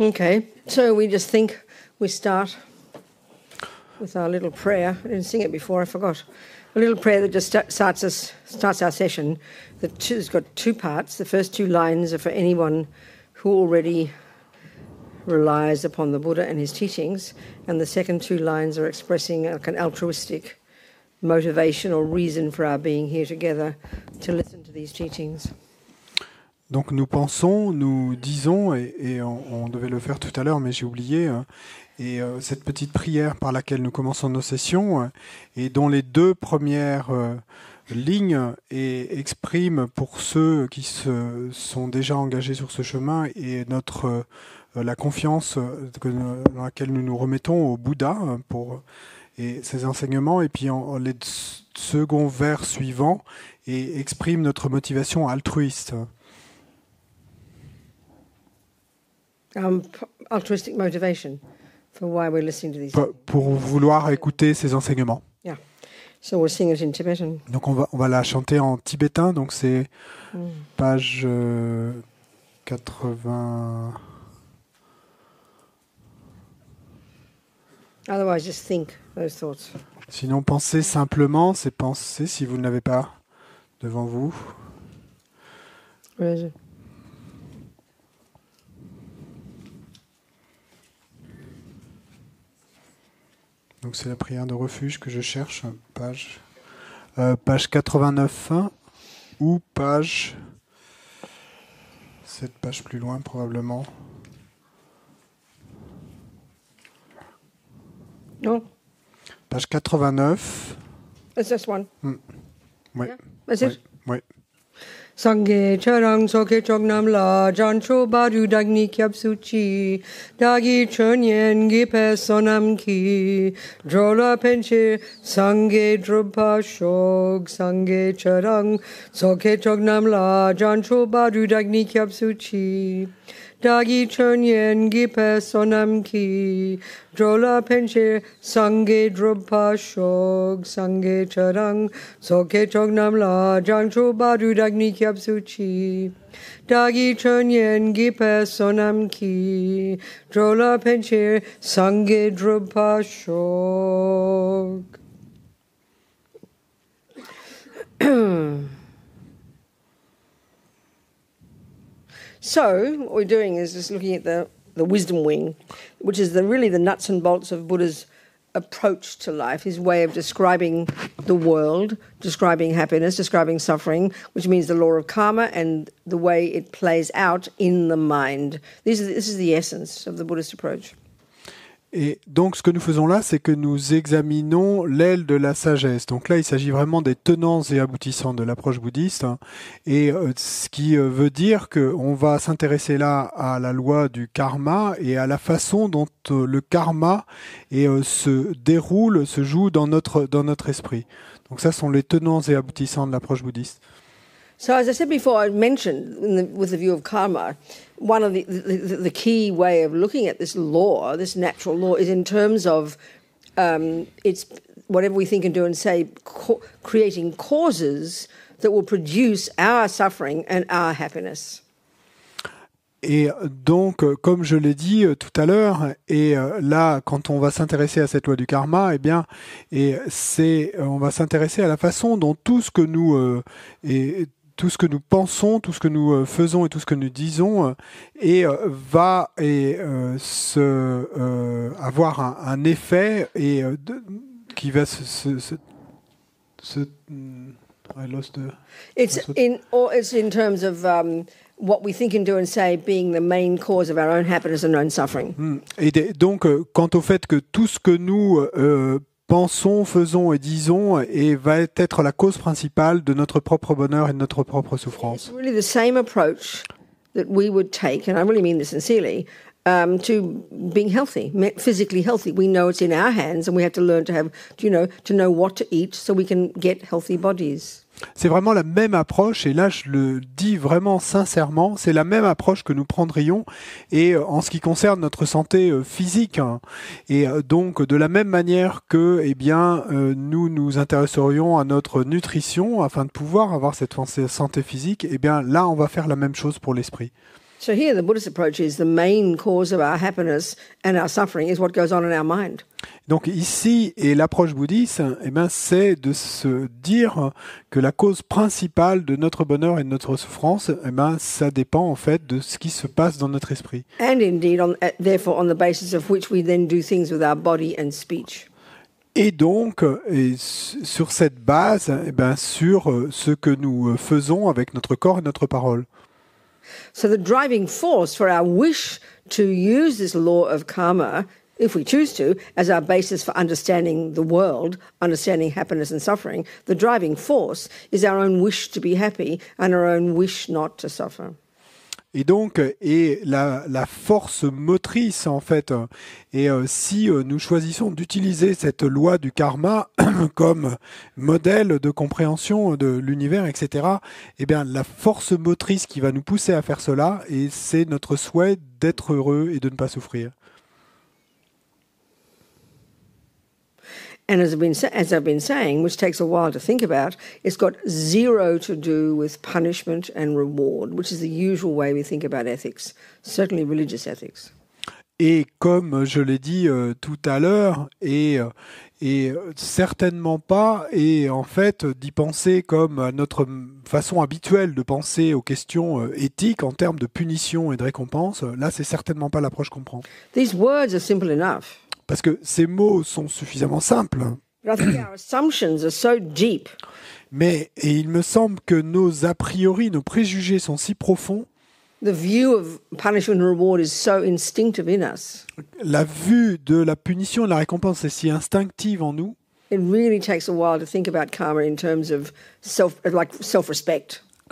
Okay, so we just think we start with our little prayer. I didn't sing it before, I forgot. A little prayer that just starts us starts our session. That has got two parts. The first two lines are for anyone who already relies upon the Buddha and his teachings, and the second two lines are expressing like an altruistic motivation or reason for our being here together to listen to these teachings. Donc nous pensons, nous disons, et, on, devait le faire tout à l'heure, mais j'ai oublié, hein, et euh, cette petite prière par laquelle nous commençons nos sessions, euh, et dont les deux premières euh, lignes expriment pour ceux qui se sont déjà engagés sur ce chemin et notre la confiance dans laquelle nous nous remettons au Bouddha pour et ses enseignements, et puis en, les seconds vers suivants, expriment notre motivation altruiste. Pour, vouloir écouter ces enseignements. Donc on va, on va la chanter en tibétain, donc c'est mm. page 80. Euh, Sinon, pensez simplement, c'est penser si vous ne l'avez pas devant vous. Donc c'est la prière de refuge que je cherche, page, 89 euh, hein, ou page, cette page plus loin probablement. Non. Page 89. C'est this one? Oui. Hmm. oui. Sangye charang soke nam la jancho baru dagni kyab suchi dagi chonyen gipe sonam ki drola penche sangye drupa shog sangye charang soke nam la jancho baru dagni kyab suchi Dagi chön yen gipe sonam ki. Drola penche sange drupa shog sange charang. Soke chognam la jang cho badu dagni kyap suchi. Dagi chön yen gipe sonam ki. Drola penche sange drupa shog. So what we're doing is just looking at the, the wisdom wing, which is the, really the nuts and bolts of Buddha's approach to life, his way of describing the world, describing happiness, describing suffering, which means the law of karma and the way it plays out in the mind. This is this is the essence of the Buddhist approach. Et donc ce que nous faisons là, c'est que nous examinons l'aile de la sagesse. Donc là, il s'agit vraiment des tenants et aboutissants de l'approche bouddhiste, hein. et euh, ce qui euh, veut dire qu'on va s'intéresser là à la loi du karma et à la façon dont euh, le karma et, se déroule, se joue dans notre, dans notre esprit. Donc ça sont les tenants et aboutissants de l'approche bouddhiste. So as I said before, I mentioned with view of karma, one of the, the, the key way of looking at this law, this natural law, is in terms of um, it's whatever we think and do and say, co- creating causes that will produce our suffering and our happiness. Et euh, donc, euh, comme je l'ai dit euh, tout à l'heure, et là, quand on va s'intéresser à cette loi du karma, eh bien, et c'est, on va s'intéresser à la façon dont tout ce que nous, et tout ce que nous pensons, tout ce que nous euh, faisons et tout ce que nous disons euh, et euh, va et, se, avoir un, effet et qui va se, se, se, se hmm, I lost It's in, or oh, it's in terms of um, what we think and do and say being the main cause of our own happiness and our own suffering. Hmm. Et donc, quant au fait que tout ce que nous euh, pensons, faisons et disons et va être la cause principale de notre propre bonheur et de notre propre souffrance. Um, to being healthy, physically healthy. We know it's in our hands, and we have to learn to have, you know, to know what to eat so we can get healthy bodies c'est vraiment la même approche, et là je le dis vraiment sincèrement, c'est la même approche que nous prendrions, et euh, en ce qui concerne notre santé euh, physique, hein. et euh, donc de la même manière que eh bien, nous nous intéresserions à notre nutrition afin de pouvoir avoir cette santé physique, eh bien là on va faire la même chose pour l'esprit. Donc ici et l'approche bouddhiste, eh ben, c'est de se dire que la cause principale de notre bonheur et de notre souffrance, eh ben, ça dépend en fait de ce qui se passe dans notre esprit. Et donc, sur cette base, eh ben, sur euh, ce que nous euh, faisons avec notre corps et notre parole. So the driving force for our wish to use this law of karma, if we choose to, as our basis for understanding the world, understanding happiness and suffering, the driving force is our own wish to be happy and our own wish not to suffer. et donc et la, force motrice en fait. Et euh, si euh, nous choisissons d'utiliser cette loi du karma comme modèle de compréhension de l'univers, etc., eh bien la force motrice qui va nous pousser à faire cela, et c'est notre souhait d'être heureux et de ne pas souffrir. Et comme je l'ai dit euh, tout à l'heure, et, euh, et euh, certainement pas, et en fait d'y penser comme notre façon habituelle de penser aux questions éthiques en termes de punition et de récompense, là c'est certainement pas l'approche qu'on prend. These words are simple enough. Parce que ces mots sont suffisamment simples. Mais il me semble que nos a priori, nos préjugés sont si profonds. La vue de la punition et la récompense est si instinctive en nous. Que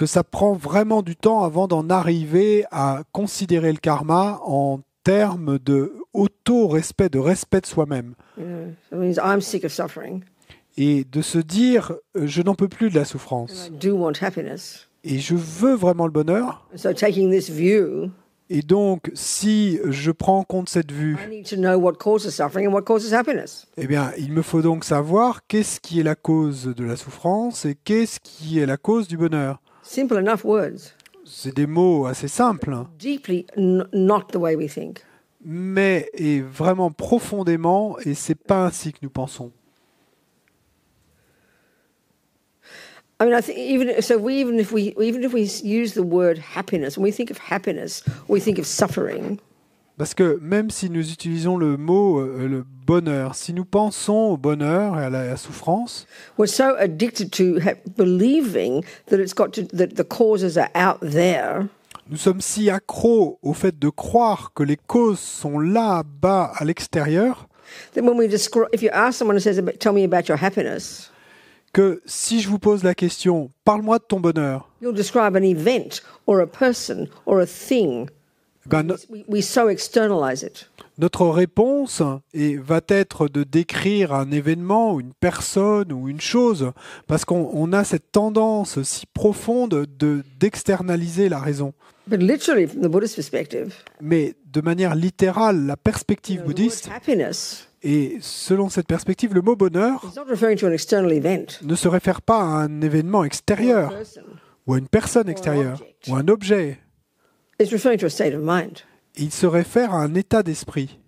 ça prend vraiment du temps avant d'en arriver à considérer le karma en termes de auto-respect, de respect de soi-même. Mm. Et de se dire, euh, je n'en peux plus de la souffrance. Et je veux vraiment le bonheur. Et donc, si je prends en compte cette vue, eh bien, il me faut donc savoir qu'est-ce qui est la cause de la souffrance et qu'est-ce qui est la cause du bonheur. C'est des mots assez simples. Hein mais et vraiment profondément, et c'est pas ainsi que nous pensons. I mean, I think even so. We even if we even if we use the word happiness, when we think of happiness, we think of suffering. Parce que même si nous utilisons le mot euh, le bonheur, si nous pensons au bonheur et à la, à la souffrance, we're so addicted to believing that it's got to that the causes are out there. Nous sommes si accros au fait de croire que les causes sont là-bas à l'extérieur que si je vous pose la question, parle-moi de ton bonheur, ben, Notre réponse va être de décrire un événement, une personne ou une chose, parce qu'on a cette tendance si profonde d'externaliser la raison. Mais de manière littérale, la perspective bouddhiste, et selon cette perspective, le mot bonheur ne se réfère pas à un événement extérieur, ou à une personne extérieure, ou à un objet, il se réfère à un état d'esprit.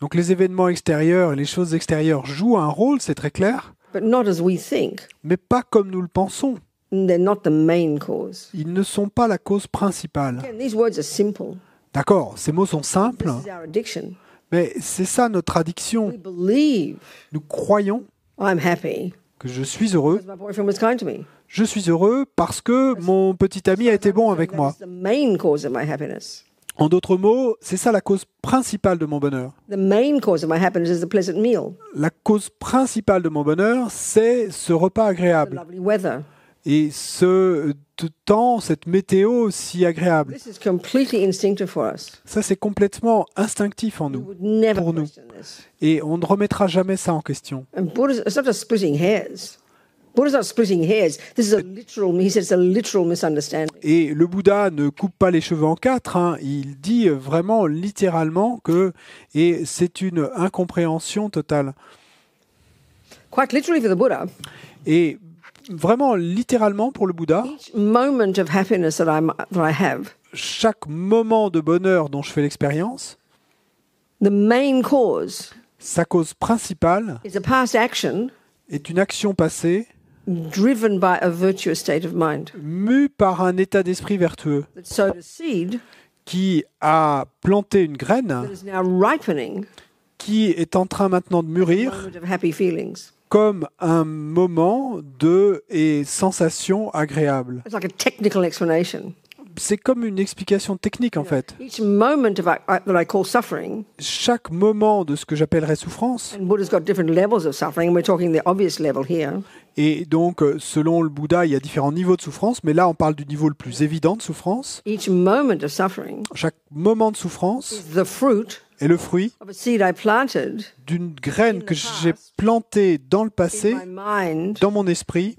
Donc les événements extérieurs et les choses extérieures jouent un rôle, c'est très clair. Mais pas comme nous le pensons. Ils ne sont pas la cause principale. D'accord, ces mots sont simples. Mais c'est ça notre addiction. Nous croyons que je suis heureux je suis heureux parce que mon petit ami a été bon avec moi. En d'autres mots, c'est ça la cause principale de mon bonheur. La cause principale de mon bonheur, c'est ce repas agréable. Et ce temps, cette météo si agréable. Ça, c'est complètement instinctif en nous, pour nous. Et on ne remettra jamais ça en question. Et le Bouddha ne coupe pas les cheveux en quatre, hein. il dit vraiment littéralement que et c'est une incompréhension totale. literally the Buddha. Et vraiment littéralement pour le Bouddha. moment of happiness that that I have, chaque moment de bonheur dont je fais l'expérience. The main cause. Sa cause principale. Is a past action. Est une action passée driven Mu par un état d'esprit vertueux. qui a planté une graine qui est en train maintenant de mûrir comme un moment de et sensation agréable c'est comme une explication technique en fait. Chaque moment de ce que j'appellerais souffrance. Et donc, euh, selon le Bouddha, il y a différents niveaux de souffrance, mais là, on parle du niveau le plus évident de souffrance. Chaque moment de souffrance. Et le fruit d'une graine que j'ai plantée dans le passé, dans mon esprit,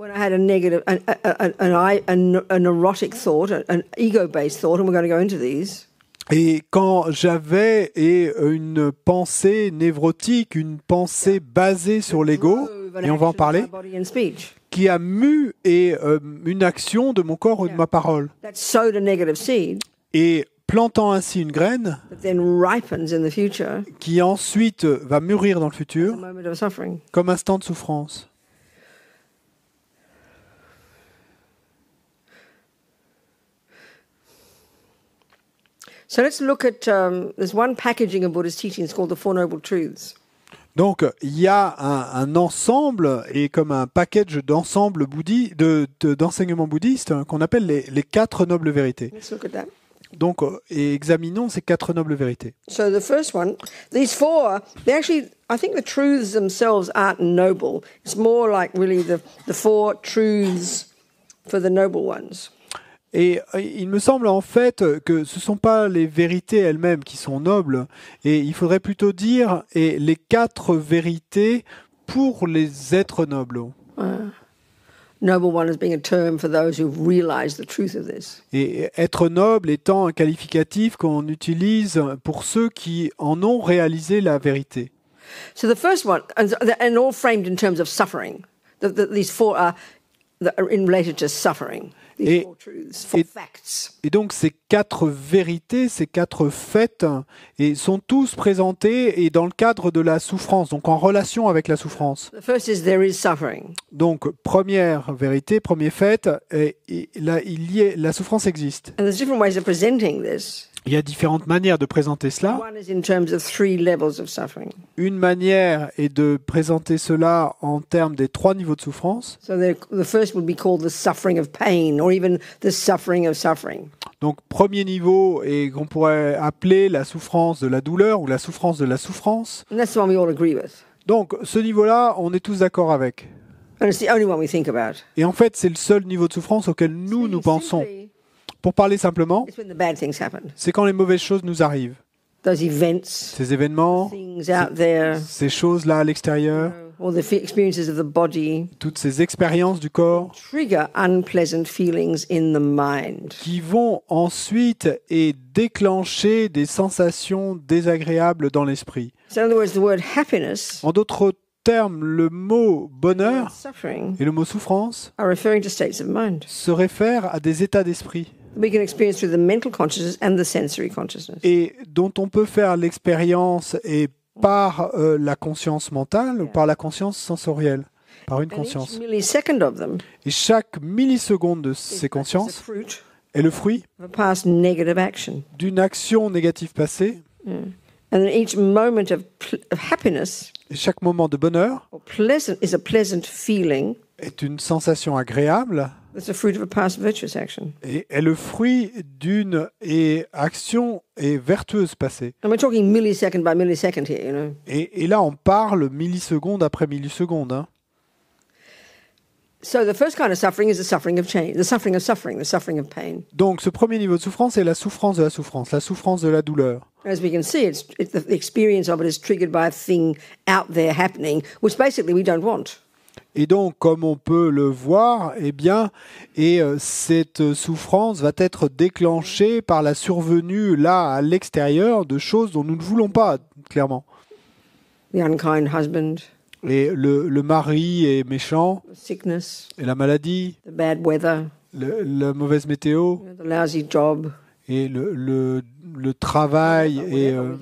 et quand j'avais une pensée névrotique, une pensée basée sur l'ego, et on va en parler, qui a mu et euh, une action de mon corps ou de ma parole. Et plantant ainsi une graine qui ensuite va mûrir dans le futur comme instant de souffrance. Donc, il y a un, ensemble et comme un package d'ensemble de, d'enseignements bouddhistes hein, qu'on appelle les, quatre nobles vérités. Donc, euh, et examinons ces quatre nobles vérités. So the first one, these four, they actually, I think the truths themselves aren't noble. It's more like really the, the four truths for the noble ones. Et euh, il me semble en fait que ce ne sont pas les vérités elles-mêmes qui sont nobles, et il faudrait plutôt dire et les quatre vérités pour les êtres nobles. Noble one as being a term for those who've realized the truth of this. Et être noble étant un qualificatif qu'on utilise pour ceux qui en ont réalisé la vérité. So the first one, and all framed in terms of suffering. The, the, these four are in related to suffering. Et, donc ces quatre vérités, ces quatre faits, et sont tous présentés et dans le cadre de la souffrance, donc en relation avec la souffrance. Donc première vérité, premier fait, et, là, il y est, la souffrance existe il y a différentes manières de présenter cela. Une manière est de présenter cela en termes des trois niveaux de souffrance. Donc premier niveau et qu'on pourrait appeler la souffrance de la douleur ou la souffrance de la souffrance. Donc ce niveau-là, on est tous d'accord avec. Et en fait, c'est le seul niveau de souffrance auquel nous nous pensons. Pour parler simplement, c'est quand les mauvaises choses nous arrivent. ces événements, ces, choses-là à l'extérieur, toutes ces expériences du corps qui vont ensuite et déclencher des sensations désagréables dans l'esprit. En d'autres termes, le mot bonheur et le mot souffrance se réfèrent à des états d'esprit et dont on peut faire l'expérience et par euh, la conscience mentale ou par la conscience sensorielle, par une conscience. Et chaque milliseconde de ces consciences est le fruit d'une action négative passée. Et chaque moment de bonheur est une sensation agréable. Et est le fruit d'une action et vertueuse passée. et, là, on parle milliseconde après milliseconde. Hein. Donc ce premier niveau de souffrance est la souffrance de la souffrance, la souffrance de la douleur. As we can see, the experience of triggered by thing out there happening, which basically we don't want. Et donc, comme on peut le voir, eh bien, et euh, cette souffrance va être déclenchée par la survenue là à l'extérieur de choses dont nous ne voulons pas, clairement. le, mari est méchant. Sickness. Et la maladie. Le, la mauvaise météo. job. Et le travail est euh,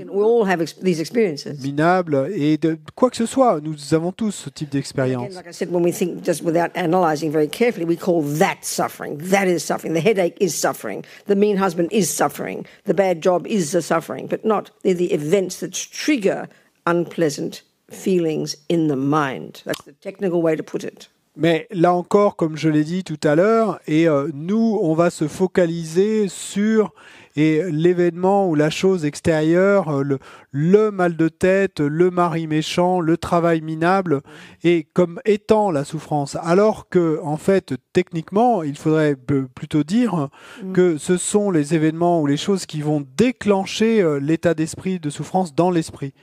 minable. Et quoi que ce soit, nous avons tous ce type d'expérience. Comme je l'ai dit, quand nous pensons sans analyser très bien, nous appelons ça la souffrance. C'est la souffrance. Le malheur est la souffrance. Le mari mince est la souffrance. Le malheur est la souffrance. Mais non, ce sont les événements qui triggernent des sentiments désagréables dans la tête. C'est la manière technique de le dire. Mais là encore, comme je l'ai dit tout à l'heure, et euh, nous, on va se focaliser sur et l'événement ou la chose extérieure, euh, le, le, mal de tête, le mari méchant, le travail minable, et comme étant la souffrance. Alors que, en fait, techniquement, il faudrait plutôt dire mm. que ce sont les événements ou les choses qui vont déclencher euh, l'état d'esprit de souffrance dans l'esprit.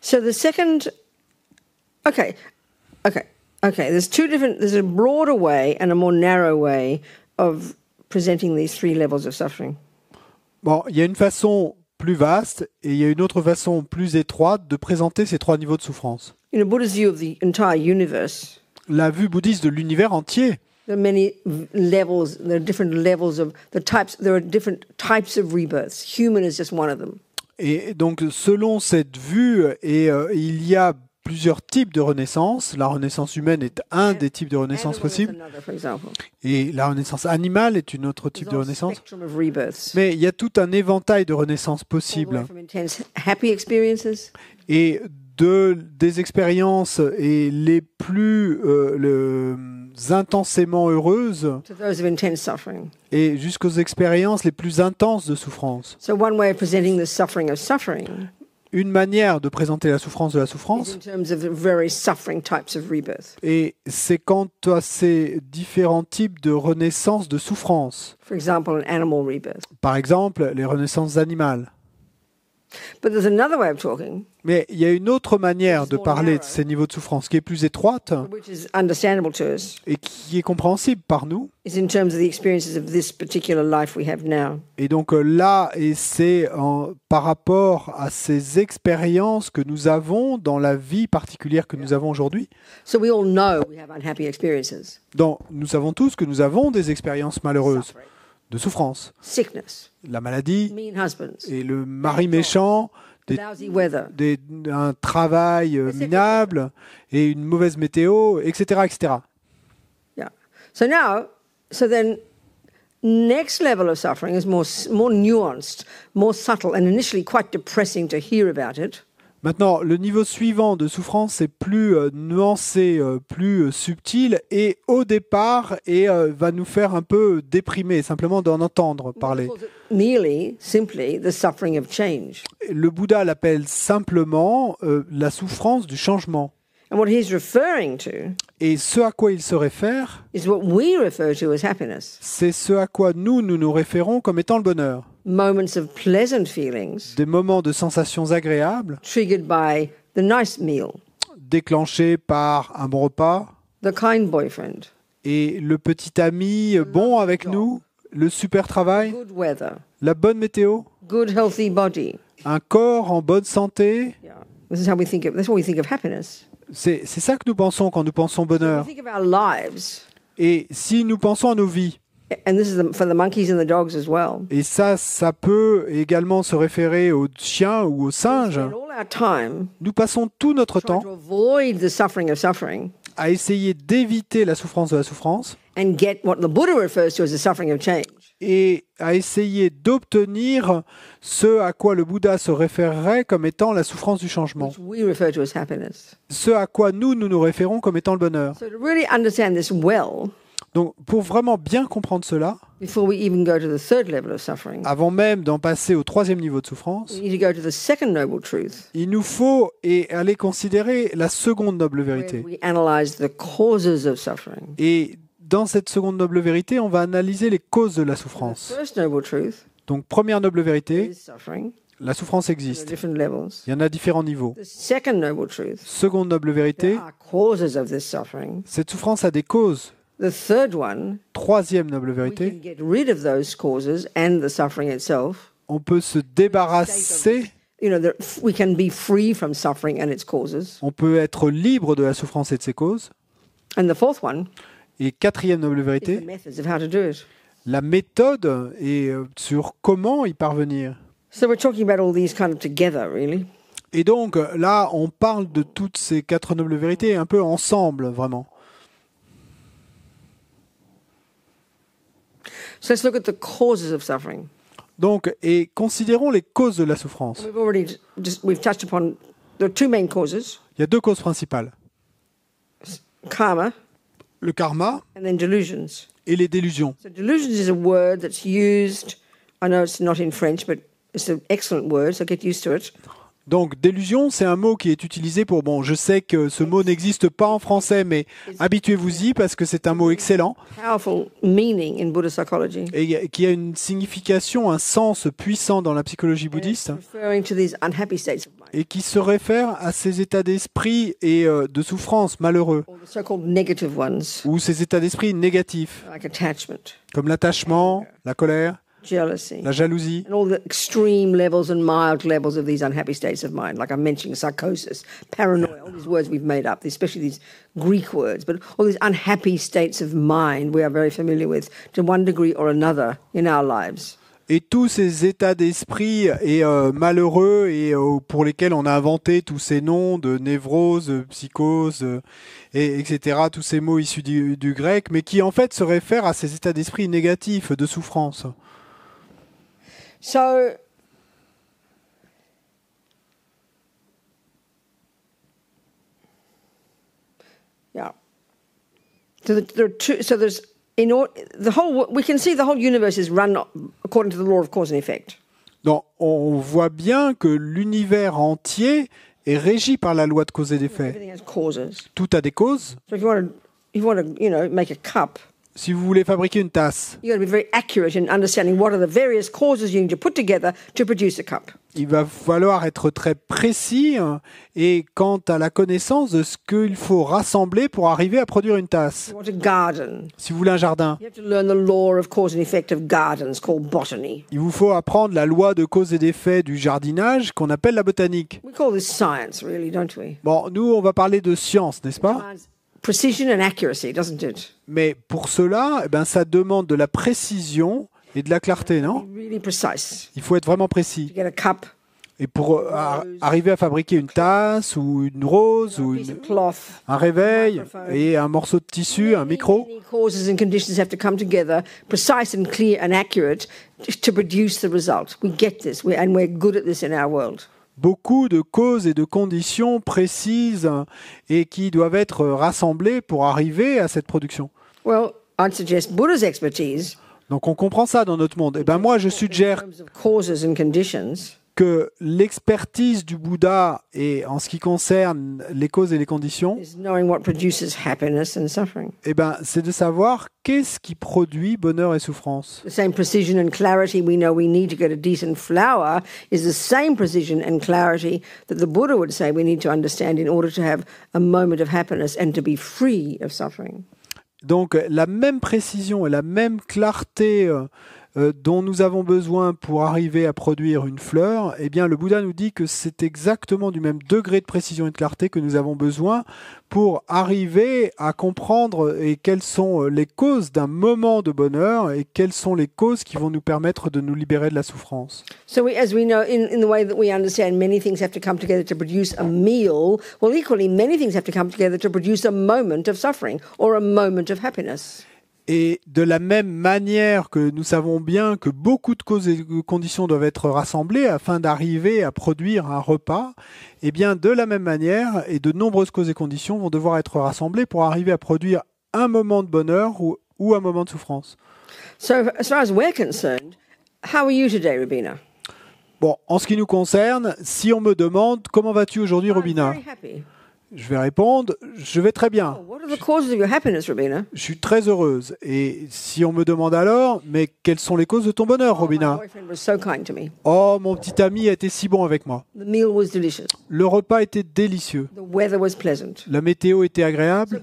So the second. Okay. Okay okay, there's two different, there's a broader way and a more narrow way of presenting these three levels of suffering. Bon, il y a une façon plus vaste et il y a une autre façon plus étroite de présenter ces trois niveaux de souffrance. In a Buddhist view of the entire universe, la vue bouddhiste de l'univers entier. There are many levels, there are different levels of the types, there are different types of rebirths. Human is just one of them. Et donc, selon cette vue, et, euh, il y a plusieurs types de renaissance. La renaissance humaine est un des types de renaissance possibles. Et la renaissance animale est une autre type de renaissance. Mais il y a tout un éventail de renaissances possibles. Et de, des expériences et les plus euh, le, intensément heureuses et jusqu'aux expériences les plus intenses de souffrance une manière de présenter la souffrance de la souffrance. Et c'est quant à ces différents types de renaissance de souffrance. Par exemple, les renaissances animales. Mais il y a une autre manière de parler de ces niveaux de souffrance qui est plus étroite et qui est compréhensible par nous. Et donc euh, là, et c'est par rapport à ces expériences que nous avons dans la vie particulière que nous avons aujourd'hui. Donc nous savons tous que nous avons des expériences malheureuses de souffrance, Sickness. la maladie et le mari méchant, des, un travail euh, minable et une mauvaise météo, etc., etc. Yeah. So now, so then, next level of suffering is more more nuanced, more subtle, and initially quite depressing to hear about it. Maintenant, le niveau suivant de souffrance est plus euh, nuancé, euh, plus euh, subtil et au départ et va nous faire un peu déprimer simplement d'en entendre parler. Le Bouddha l'appelle simplement la souffrance du changement. Et ce à quoi il se réfère, c'est ce à quoi nous, nous nous référons comme étant le bonheur. Des moments de sensations agréables déclenchés par un bon repas kind boyfriend, et le petit ami bon avec nous, le super travail, la bonne météo, un corps en bonne santé. C'est ce how we think c'est ça que nous pensons quand nous pensons bonheur. Et si nous pensons à nos vies, et ça, ça peut également se référer aux chiens ou aux singes. Nous passons tout notre temps à essayer d'éviter la souffrance de la souffrance et à essayer d'obtenir ce à quoi le Bouddha se référerait comme étant la souffrance du changement, ce à quoi nous, nous nous référons comme étant le bonheur. Donc, pour vraiment bien comprendre cela, avant même d'en passer au troisième niveau de souffrance, il nous faut aller considérer la seconde noble vérité. Et dans cette seconde noble vérité, on va analyser les causes de la souffrance. Donc, première noble vérité, La souffrance existe. Il y en a différents niveaux. Seconde noble vérité, cette souffrance a des causes Troisième noble vérité, on peut se débarrasser, on peut être libre de la souffrance et de ses causes. Et quatrième noble vérité, la méthode est euh, sur comment y parvenir. Et donc là, on parle de toutes ces quatre nobles vérités un peu ensemble, vraiment. So let's look at the causes of suffering. Donc, et considérons les causes de la souffrance. We've already just, we've touched upon the two main causes. Il y a deux causes principales. Karma. Le karma. And then delusions. Et les délusions. So delusions is a word that's used. I know it's not in French, but it's an excellent word, so get used to it. Donc délusion, c'est un mot qui est utilisé pour bon, je sais que ce mot n'existe pas en français mais habituez-vous-y parce que c'est un mot excellent. Et qui a une signification, un sens puissant dans la psychologie bouddhiste. Et qui se réfère à ces états d'esprit et euh, de souffrance malheureux. Ou ces états d'esprit négatifs. Comme l'attachement, la colère, jealousy, la jalousie, and all the extreme levels and mild levels of these unhappy states of mind. Like I'm mentioning psychosis, paranoia, all these words we've made up, especially these Greek words, but all these unhappy states of mind we are very familiar with to one degree or another in our lives. et tous ces états d'esprit et euh, malheureux et euh, pour lesquels on a inventé tous ces noms de névrose, psychose, euh, et, etc. Tous ces mots issus du, du, grec, mais qui en fait se réfèrent à ces états d'esprit négatifs de souffrance. So yeah. So there are two. So there's in all, the whole. We can see the whole universe is run according to the law of cause and effect. Donc on voit bien que l'univers entier est régi par la loi de cause et d'effet. Tout a des causes. So if you want to, if you want to, you know, make a cup si vous voulez fabriquer une tasse, il va falloir être très précis hein, et quant à la connaissance de ce qu'il faut rassembler pour arriver à produire une tasse. Si vous voulez un jardin, il vous faut apprendre la loi de cause et d'effet du jardinage qu'on appelle la botanique. Bon, nous, on va parler de science, n'est-ce pas precision and accuracy, doesn't it? Mais pour cela, eh ben, ça demande de la précision et de la clarté, non? Il faut être vraiment précis. Et pour euh, arriver à fabriquer une tasse ou une rose ou une, un réveil et un morceau de tissu, un micro, beaucoup de causes et de conditions précises et qui doivent être rassemblées pour arriver à cette production. Donc on comprend ça dans notre monde. Et eh ben moi je suggère que l'expertise du Bouddha et en ce qui concerne les causes et les conditions, eh ben, c'est de savoir qu'est-ce qui produit bonheur et souffrance. The same precision and clarity we know we need to get a decent flower is the same precision and clarity that the Buddha would say we need to understand in order to have a moment of happiness and to be free of suffering. Donc la même précision et la même clarté euh, euh, dont nous avons besoin pour arriver à produire une fleur, eh bien le Bouddha nous dit que c'est exactement du même degré de précision et de clarté que nous avons besoin pour arriver à comprendre euh, et quelles sont euh, les causes d'un moment de bonheur et quelles sont les causes qui vont nous permettre de nous libérer de la souffrance. So we, as we know in, in the way that we understand many things have to come together to produce a meal, well equally many things have to come together to produce a moment of suffering or a moment of happiness. Et de la même manière que nous savons bien que beaucoup de causes et conditions doivent être rassemblées afin d'arriver à produire un repas, eh bien de la même manière, et de nombreuses causes et conditions vont devoir être rassemblées pour arriver à produire un moment de bonheur ou, un moment de souffrance. Bon, en ce qui nous concerne, si on me demande comment vas-tu aujourd'hui, Rubina je vais répondre, je vais très bien. Je suis très heureuse. Et si on me demande alors, mais quelles sont les causes de ton bonheur, oh, Robina Oh, mon petit ami a été si bon avec moi. Le repas était délicieux. La météo était agréable.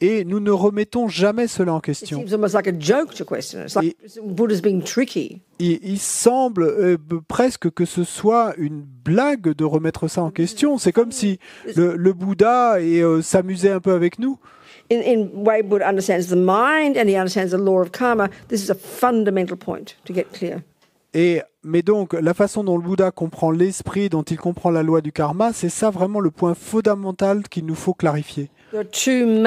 Et nous ne remettons jamais cela en question. il semble euh, presque que ce soit une blague de remettre ça en mm-hmm. question. C'est comme si le, Bouddha euh, s'amusait un peu avec nous. In, in way Buddha understands the mind and he understands the law of karma. This is a fundamental point to get clear mais donc, la façon dont le Bouddha comprend l'esprit, dont il comprend la loi du karma, c'est ça vraiment le point fondamental qu'il nous faut clarifier. Il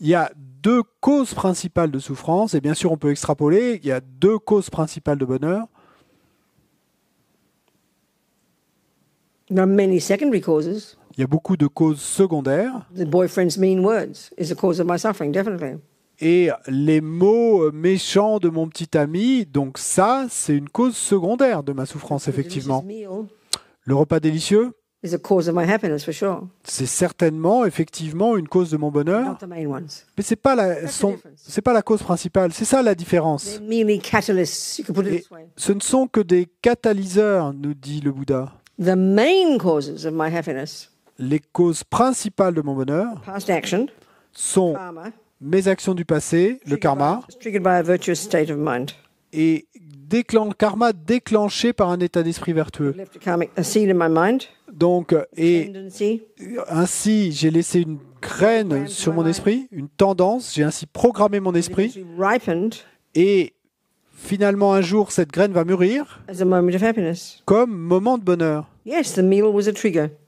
y a deux causes principales de souffrance, et bien sûr, on peut extrapoler, il y a deux causes principales de bonheur. Il y a beaucoup de causes secondaires. The boyfriend's words is a cause of my suffering, definitely et les mots euh, méchants de mon petit ami. Donc ça, c'est une cause secondaire de ma souffrance, effectivement. Le repas délicieux c'est certainement, effectivement, une cause de mon bonheur, mais ce n'est pas, la, pas la cause principale. C'est ça la différence. ce ne sont que des catalyseurs, nous dit le Bouddha. Les causes principales de mon bonheur sont mes actions du passé, le karma, et déclenche, karma déclenché par un état d'esprit vertueux. Donc, et ainsi, j'ai laissé une graine sur mon esprit, une tendance, j'ai ainsi programmé mon esprit, et finalement, un jour, cette graine va mûrir comme moment de bonheur.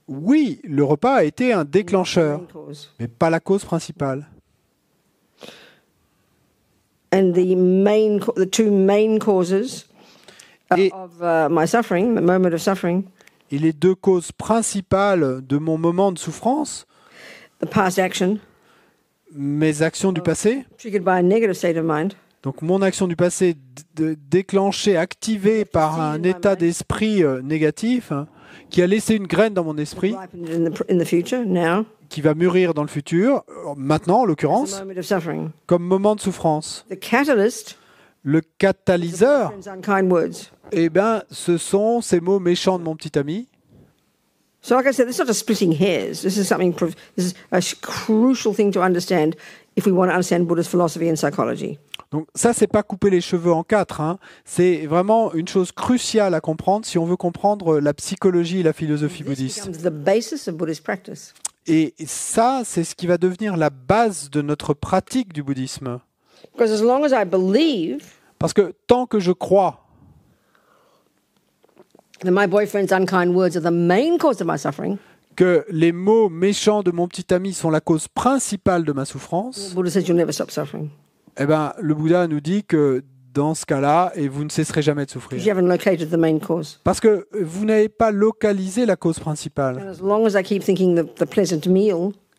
Oui, le repas a été un déclencheur, mais pas la cause principale causes et les deux causes principales de mon moment de souffrance. Mes actions du oh, passé. Donc mon action du passé déclenchée, activée par un état d'esprit euh, négatif hein, qui a laissé une graine dans mon esprit qui va mûrir dans le futur, euh, maintenant en l'occurrence, comme moment de souffrance. Le catalyseur, eh ben ce sont ces mots méchants de mon petit ami. Donc ça, c'est pas couper les cheveux en quatre. Hein. C'est vraiment une chose cruciale à comprendre si on veut comprendre la psychologie et la philosophie bouddhiste. Et ça, c'est ce qui va devenir la base de notre pratique du bouddhisme. Parce que tant que je crois que les mots méchants de mon petit ami sont la cause principale de ma souffrance, eh ben, le Bouddha nous dit que dans ce cas-là et vous ne cesserez jamais de souffrir. Parce que euh, vous n'avez pas localisé la cause principale.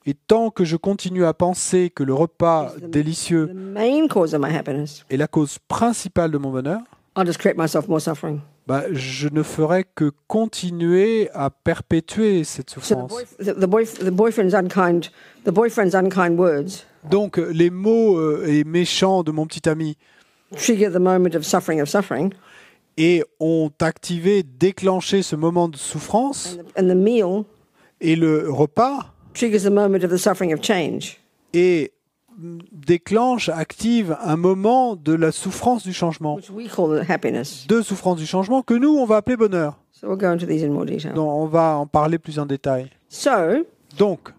Et tant que je continue à penser que le repas délicieux est la cause principale de mon bonheur, bah, je ne ferai que continuer à perpétuer cette souffrance. Donc les mots euh, et méchants de mon petit ami trigger the moment of suffering of suffering. Et ont activé, déclenché ce moment de souffrance. And the, and the meal et le repas. Triggers the moment of the suffering of change. Et déclenche, active un moment de la souffrance du changement. Which we call happiness. De souffrance du changement que nous, on va appeler bonheur. So we'll go into these in more detail. Donc, on va en parler plus en détail. So, Donc,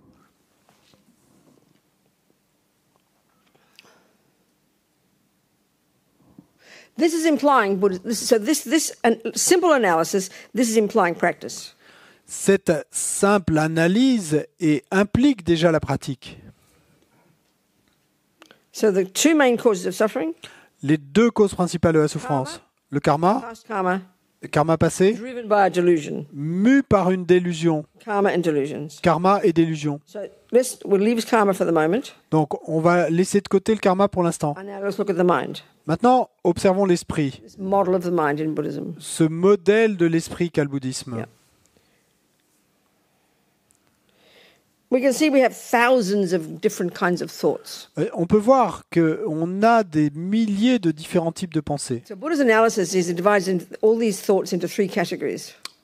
This is implying Buddhism. So this, this simple analysis, this is implying practice. Cette simple analyse et implique déjà la pratique. So the two main causes of suffering. Les deux causes principales de la souffrance, karma, le karma, karma, karma passé, driven by a delusion. mu par une délusion. Karma, and delusions. karma et délusion. So let's, we'll leave karma for the moment. Donc on va laisser de côté le karma pour l'instant. And the mind. Maintenant, observons l'esprit. Ce modèle de l'esprit qu'a le bouddhisme. On peut voir qu'on a des milliers de différents types de pensées.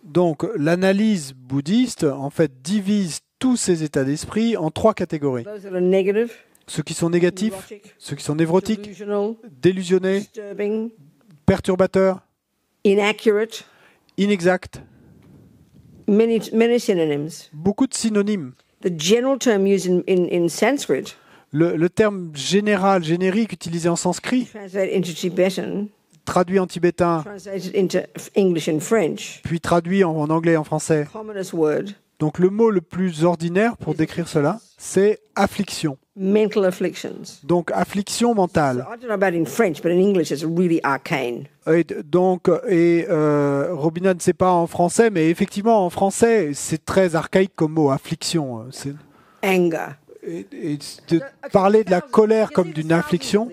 Donc, l'analyse bouddhiste, en fait, divise tous ces états d'esprit en trois catégories. Ceux qui sont négatifs, ceux qui sont névrotiques, délusionnés, perturbateurs, inexacts. Beaucoup de synonymes. Le, terme général, générique, utilisé en sanskrit, traduit en tibétain, puis traduit en, en anglais et en français, donc le mot le plus ordinaire pour décrire cela, c'est affliction. Mental afflictions. Donc affliction mentale. in French, but in English it's arcane. Et donc et euh, Robina ne sait pas en français, mais effectivement en français c'est très archaïque comme mot affliction. C'est... Anger. Et, et de parler de la colère comme d'une affliction.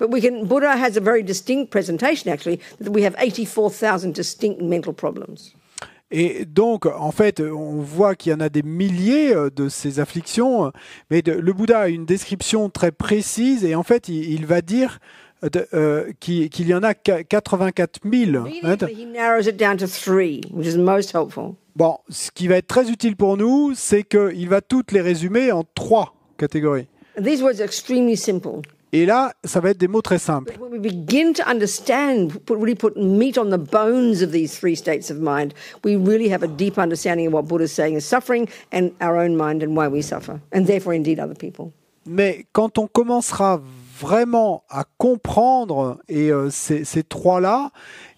But we can, Buddha has a very distinct presentation actually that we have 84,000 distinct mental problems. Et donc, en fait, on voit qu'il y en a des milliers euh, de ces afflictions, euh, mais le Bouddha a une description très précise, et en fait, il, va dire euh, qu'il y en a 84 000. Hein. bon, ce qui va être très utile pour nous, c'est qu'il va toutes les résumer en trois catégories. Et là, ça va être des mots très simples. We begin to understand, really put meat on the bones of these three states of mind. We really have a deep understanding of what Buddha is saying is suffering and our own mind and why we suffer, and therefore indeed other people. Mais quand on commencera vraiment à comprendre et euh, ces trois-là,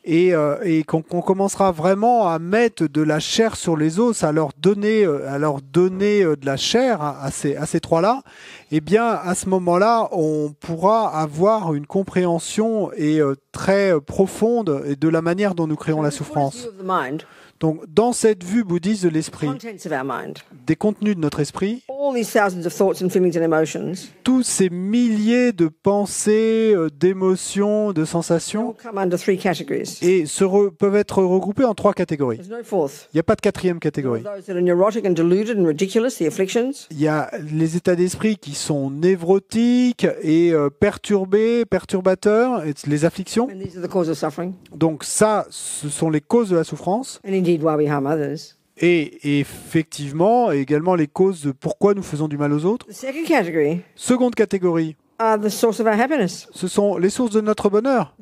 et, euh, et qu'on commencera vraiment à mettre de la chair sur les os, à leur donner, euh, à leur donner euh, de la chair à, ces, trois-là, eh bien à ce moment-là, on pourra avoir une compréhension et, très profonde de la manière dont nous créons la souffrance. Donc, dans cette vue bouddhiste de l'esprit, des contenus de notre esprit, tous ces milliers de pensées, euh, d'émotions, de sensations, et se peuvent être regroupés en trois catégories. Il n'y a pas de quatrième catégorie. Il y a les états d'esprit qui sont névrotiques et euh, perturbés, perturbateurs, les afflictions. Donc ça, ce sont les causes de la souffrance. Et effectivement, également les causes de pourquoi nous faisons du mal aux autres. Seconde catégorie. Ce sont les sources de notre bonheur.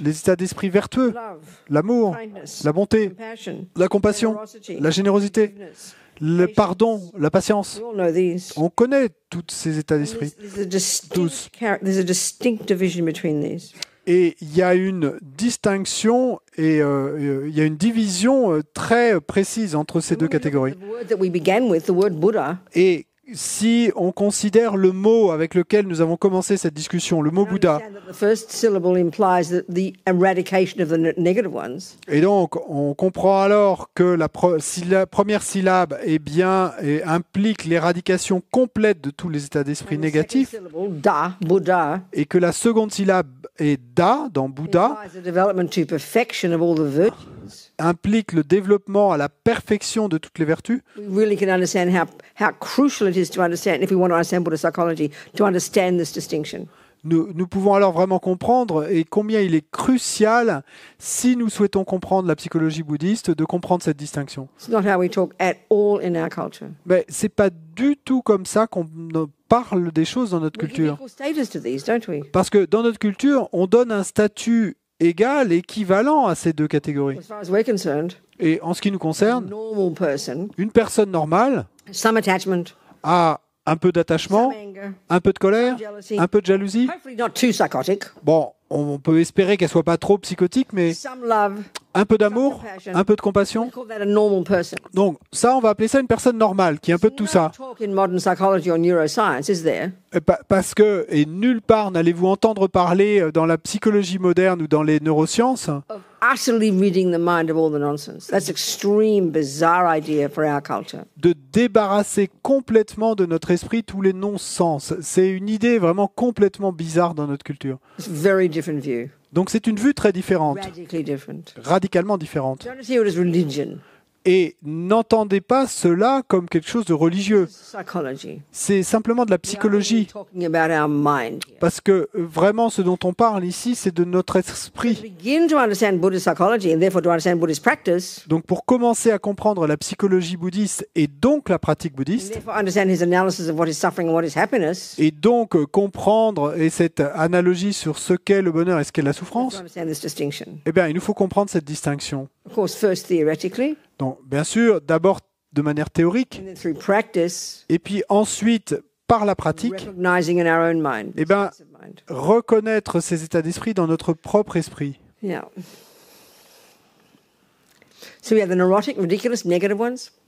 Les états d'esprit vertueux. L'amour, la bonté, la compassion, la générosité, le pardon, la patience. On connaît tous ces états d'esprit. Tous. Et il y a une distinction et euh, euh, il y a une division euh, très précise entre ces deux catégories. Et si on considère le mot avec lequel nous avons commencé cette discussion, le mot Bouddha, et donc on comprend alors que la, première syllabe est bien, implique l'éradication complète de tous les états d'esprit négatifs, et que la seconde syllabe est da dans Bouddha implique le développement à la perfection de toutes les vertus. Nous, pouvons alors vraiment comprendre et combien il est crucial, si nous souhaitons comprendre la psychologie bouddhiste, de comprendre cette distinction. Mais ce n'est pas du tout comme ça qu'on parle des choses dans notre culture. Parce que dans notre culture, on donne un statut égal, équivalent à ces deux catégories. Et en ce qui nous concerne, une personne normale a un peu d'attachement, un peu de colère, un peu de jalousie. Bon, on peut espérer qu'elle soit pas trop psychotique, mais un peu d'amour, un peu de compassion. Donc ça, on va appeler ça une personne normale, qui est un peu de tout ça. Euh, parce que, et nulle part n'allez-vous entendre parler euh, dans la psychologie moderne ou dans les neurosciences de débarrasser complètement de notre esprit tous les non-sens. C'est une idée vraiment complètement bizarre dans notre culture. very different view. Donc c'est une vue très différente. Radicalement différente. Et n'entendez pas cela comme quelque chose de religieux. C'est simplement de la psychologie. Parce que euh, vraiment, ce dont on parle ici, c'est de notre esprit. Donc pour commencer à comprendre la psychologie bouddhiste et donc la pratique bouddhiste, et donc euh, comprendre et cette analogie sur ce qu'est le bonheur et ce qu'est la souffrance, eh bien, il nous faut comprendre cette distinction. Donc, bien sûr, d'abord de manière théorique, et puis ensuite par la pratique, eh ben, reconnaître ces états d'esprit dans notre propre esprit.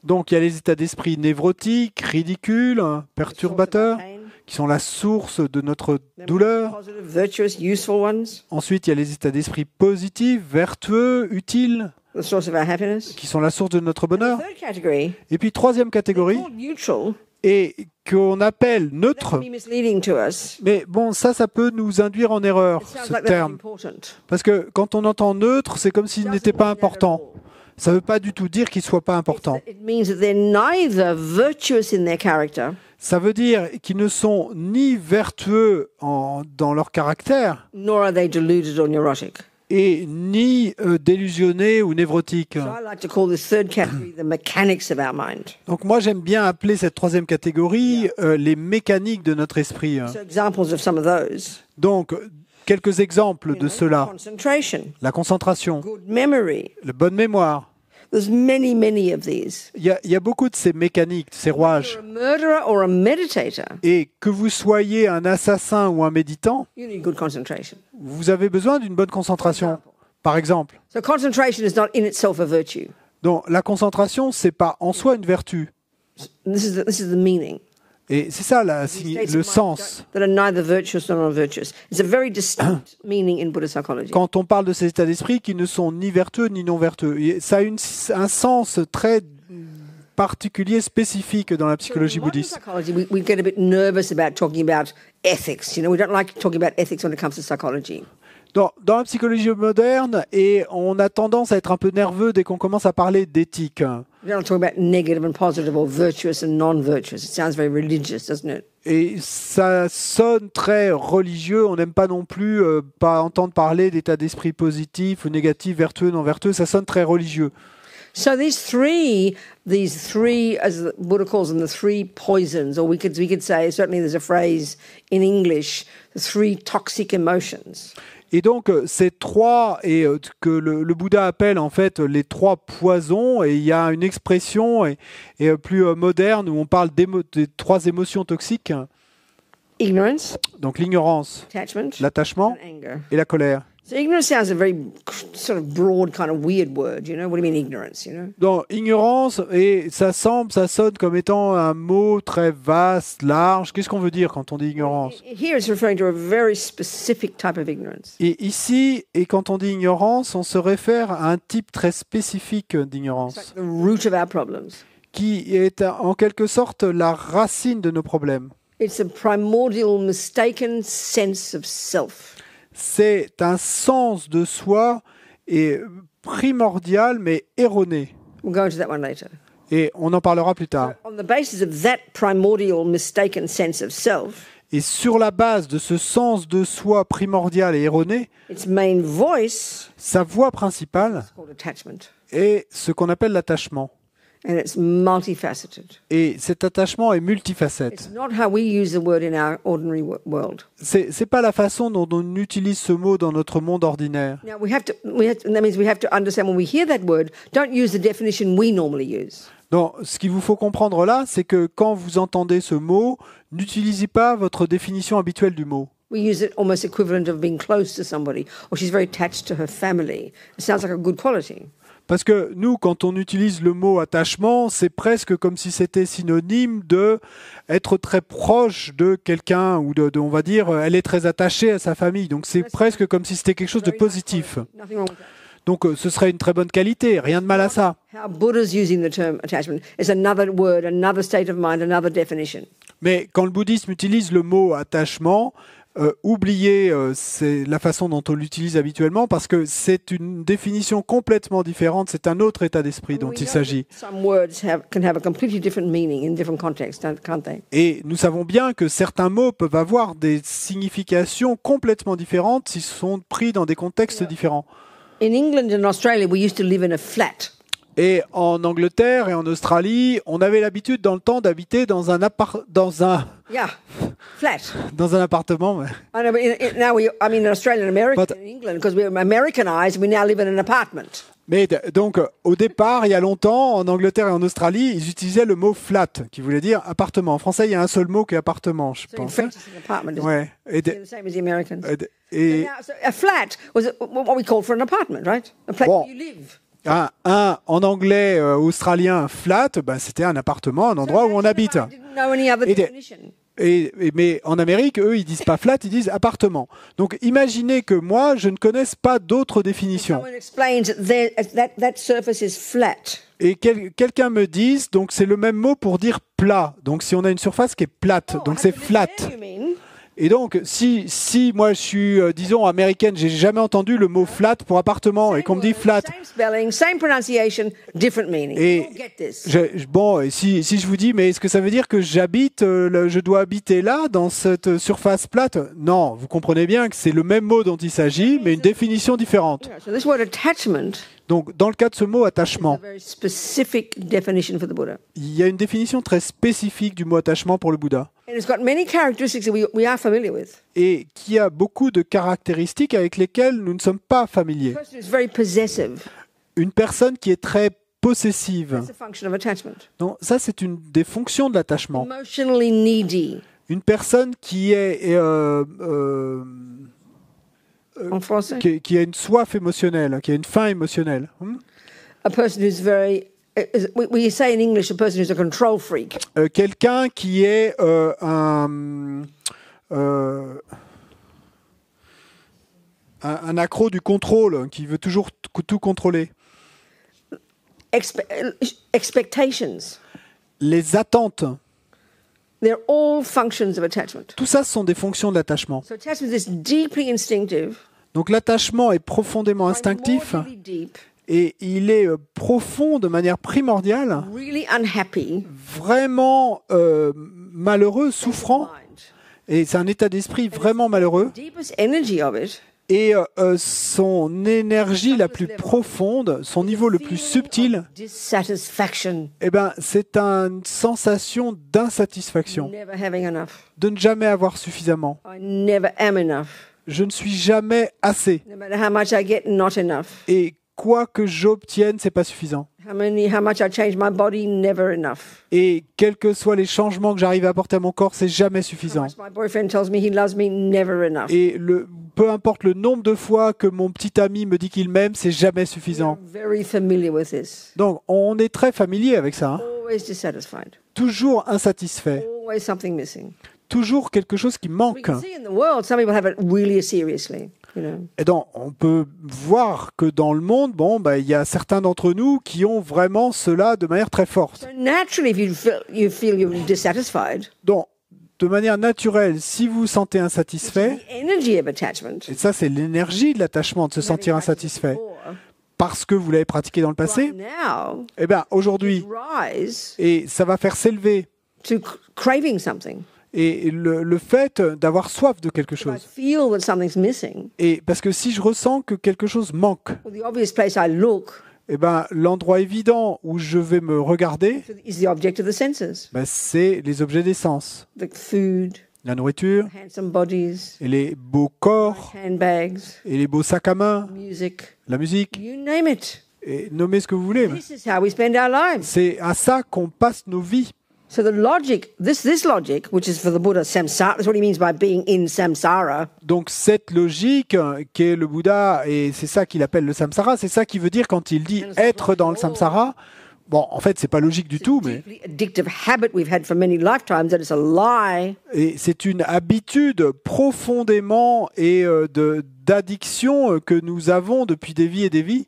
Donc il y a les états d'esprit névrotiques, ridicules, hein, perturbateurs, qui sont la source de notre douleur. Ensuite, il y a les états d'esprit positifs, vertueux, utiles qui sont la source de notre bonheur. Et puis, troisième catégorie, et qu'on appelle neutre. Mais bon, ça, ça peut nous induire en erreur, ce terme. Parce que quand on entend neutre, c'est comme s'il n'était pas important. Ça ne veut pas du tout dire qu'il ne soit pas important. Ça veut dire qu'ils ne sont ni vertueux dans leur caractère, et ni euh, délusionné ou névrotique. Donc moi j'aime bien appeler cette troisième catégorie euh, les mécaniques de notre esprit. Hein. Donc quelques exemples de cela. La concentration, la bonne mémoire, il y, a, beaucoup de ces mécaniques, de ces rouages. Et que vous soyez un assassin ou un méditant, vous avez besoin d'une bonne concentration, par exemple. Donc la concentration, n'est pas en soi une vertu. This is meaning. Et c'est ça le sens. Quand on parle de ces états d'esprit qui ne sont ni vertueux ni non vertueux, ça a un sens très particulier, spécifique dans la psychologie bouddhiste. Dans, dans, la psychologie moderne, et on a tendance à être un peu nerveux dès qu'on commence à parler d'éthique. We don't talk about negative and positive or virtuous and non-virtuous. It sounds very religious, doesn't it? Et ça sonne très religieux. On n'aime pas non plus euh, pas entendre parler d'état d'esprit positif ou négatif, vertueux, non vertueux. Ça sonne très religieux. So these three, these three, as Buddha calls them, the three poisons, or we could we could say certainly there's a phrase in English, the three toxic emotions. Et donc, euh, ces trois, et euh, que le, Bouddha appelle en fait les trois poisons, et il y a une expression euh, plus moderne où on parle des trois émotions toxiques. Ignorance. Donc l'ignorance, l'attachement et la colère. So ignorance sounds a very sort of broad kind of weird word, you know. What do you mean ignorance, you know? Donc ignorance et ça semble, ça sonne comme étant un mot très vaste, large. Qu'est-ce qu'on veut dire quand on dit ignorance? Here it's referring to a very specific type of ignorance. Et ici, et quand on dit ignorance, on se réfère à un type très spécifique d'ignorance. Like the root of our problems. Qui est en quelque sorte la racine de nos problèmes. It's a primordial mistaken sense of self c'est un sens de soi et primordial mais erroné. Et on en parlera plus tard. et sur la base de ce sens de soi primordial et erroné, voice, sa voix principale est ce qu'on appelle l'attachement. And it's multifaceted. Et cet attachement est multifacette. Ce n'est pas la façon dont on utilise ce mot dans notre monde ordinaire. Donc, ce qu'il vous faut comprendre là, c'est que quand vous entendez ce mot, n'utilisez pas votre définition habituelle du mot. We use it almost equivalent of being close to somebody, or she's very attached to her family. It sounds like a good quality. Parce que nous, quand on utilise le mot attachement, c'est presque comme si c'était synonyme de être très proche de quelqu'un ou de, on va dire, elle est très attachée à sa famille. Donc c'est presque comme si c'était quelque chose de positif. Donc euh, ce serait une très bonne qualité, rien de mal à ça. Mais quand le bouddhisme utilise le mot attachement, euh, oublier euh, c'est la façon dont on l'utilise habituellement parce que c'est une définition complètement différente, c'est un autre état d'esprit dont il s'agit. Et nous savons bien que certains mots peuvent avoir des significations complètement différentes s'ils sont pris dans des contextes différents. flat. Et en Angleterre et en Australie, on avait l'habitude dans le temps d'habiter dans un appart dans un dans un appartement. Mais donc, au départ, il y a longtemps, en Angleterre et en Australie, ils utilisaient le mot flat, qui voulait dire appartement. En français, il y a un seul mot qui est appartement, je pense. Hein. Ouais. Et, et, et... Bon, un, en anglais euh, australien flat, bah, c'était un appartement, un endroit où on habite. Et mais en Amérique, eux, ils disent pas flat, ils disent appartement. Donc imaginez que moi, je ne connaisse pas d'autres définitions. Et quelqu'un me dise, donc c'est le même mot pour dire plat. Donc si on a une surface qui est plate, oh, donc c'est flat. Et donc, si, si moi je suis, euh, disons, américaine, j'ai jamais entendu le mot flat pour appartement et qu'on me dit flat. different meaning. Et bon, et si, si je vous dis, mais est-ce que ça veut dire que j'habite, euh, je dois habiter là, dans cette euh, surface plate Non, vous comprenez bien que c'est le même mot dont il s'agit, mais une définition différente. Donc, dans le cas de ce mot attachement, il y a une définition très spécifique du mot attachement pour le Bouddha. Et qui a beaucoup de caractéristiques avec lesquelles nous ne sommes pas familiers. Une personne qui est très possessive. Donc, ça, c'est une des fonctions de l'attachement. Une personne qui est... Euh, euh, euh, qui, a une soif émotionnelle, qui a une faim émotionnelle. Hmm? A person very Quelqu'un qui est euh, euh, un, un, accro du contrôle, hein, qui veut toujours tout contrôler. expectations. Les attentes. Tout ça sont des fonctions de l'attachement. Donc l'attachement est profondément instinctif et il est euh, profond de manière primordiale, vraiment euh, malheureux, souffrant, et c'est un état d'esprit vraiment malheureux et euh, euh, son énergie la plus profonde, son niveau le plus subtil, eh ben, c'est une sensation d'insatisfaction, de ne jamais avoir suffisamment. Je ne suis jamais assez. Et quoi que j'obtienne, ce n'est pas suffisant. Et quels que soient les changements que j'arrive à apporter à mon corps, c'est jamais suffisant. Et le, peu importe le nombre de fois que mon petit ami me dit qu'il m'aime, c'est jamais suffisant. Donc, on est très familier avec ça. Hein. Toujours insatisfait. Toujours quelque chose qui manque. Et eh donc, on peut voir que dans le monde, bon, ben, il y a certains d'entre nous qui ont vraiment cela de manière très forte. Donc, de manière naturelle, si vous vous sentez insatisfait, et ça c'est l'énergie de l'attachement, de se sentir insatisfait, parce que vous l'avez pratiqué dans le passé, eh bien aujourd'hui, et ça va faire s'élever et le, fait d'avoir soif de quelque chose. Et parce que si je ressens que quelque chose manque, eh ben, l'endroit évident où je vais me regarder, ben, c'est les objets des sens. La nourriture, les beaux corps, et les beaux sacs à main, la musique, et nommez ce que vous voulez. C'est à ça qu'on passe nos vies. Donc cette logique euh, qu'est le Bouddha, et c'est ça qu'il appelle le samsara, c'est ça qui veut dire quand il dit être dans le samsara. Bon, en fait, c'est pas logique du tout, mais et c'est une habitude profondément et euh, d'addiction euh, que nous avons depuis des vies et des vies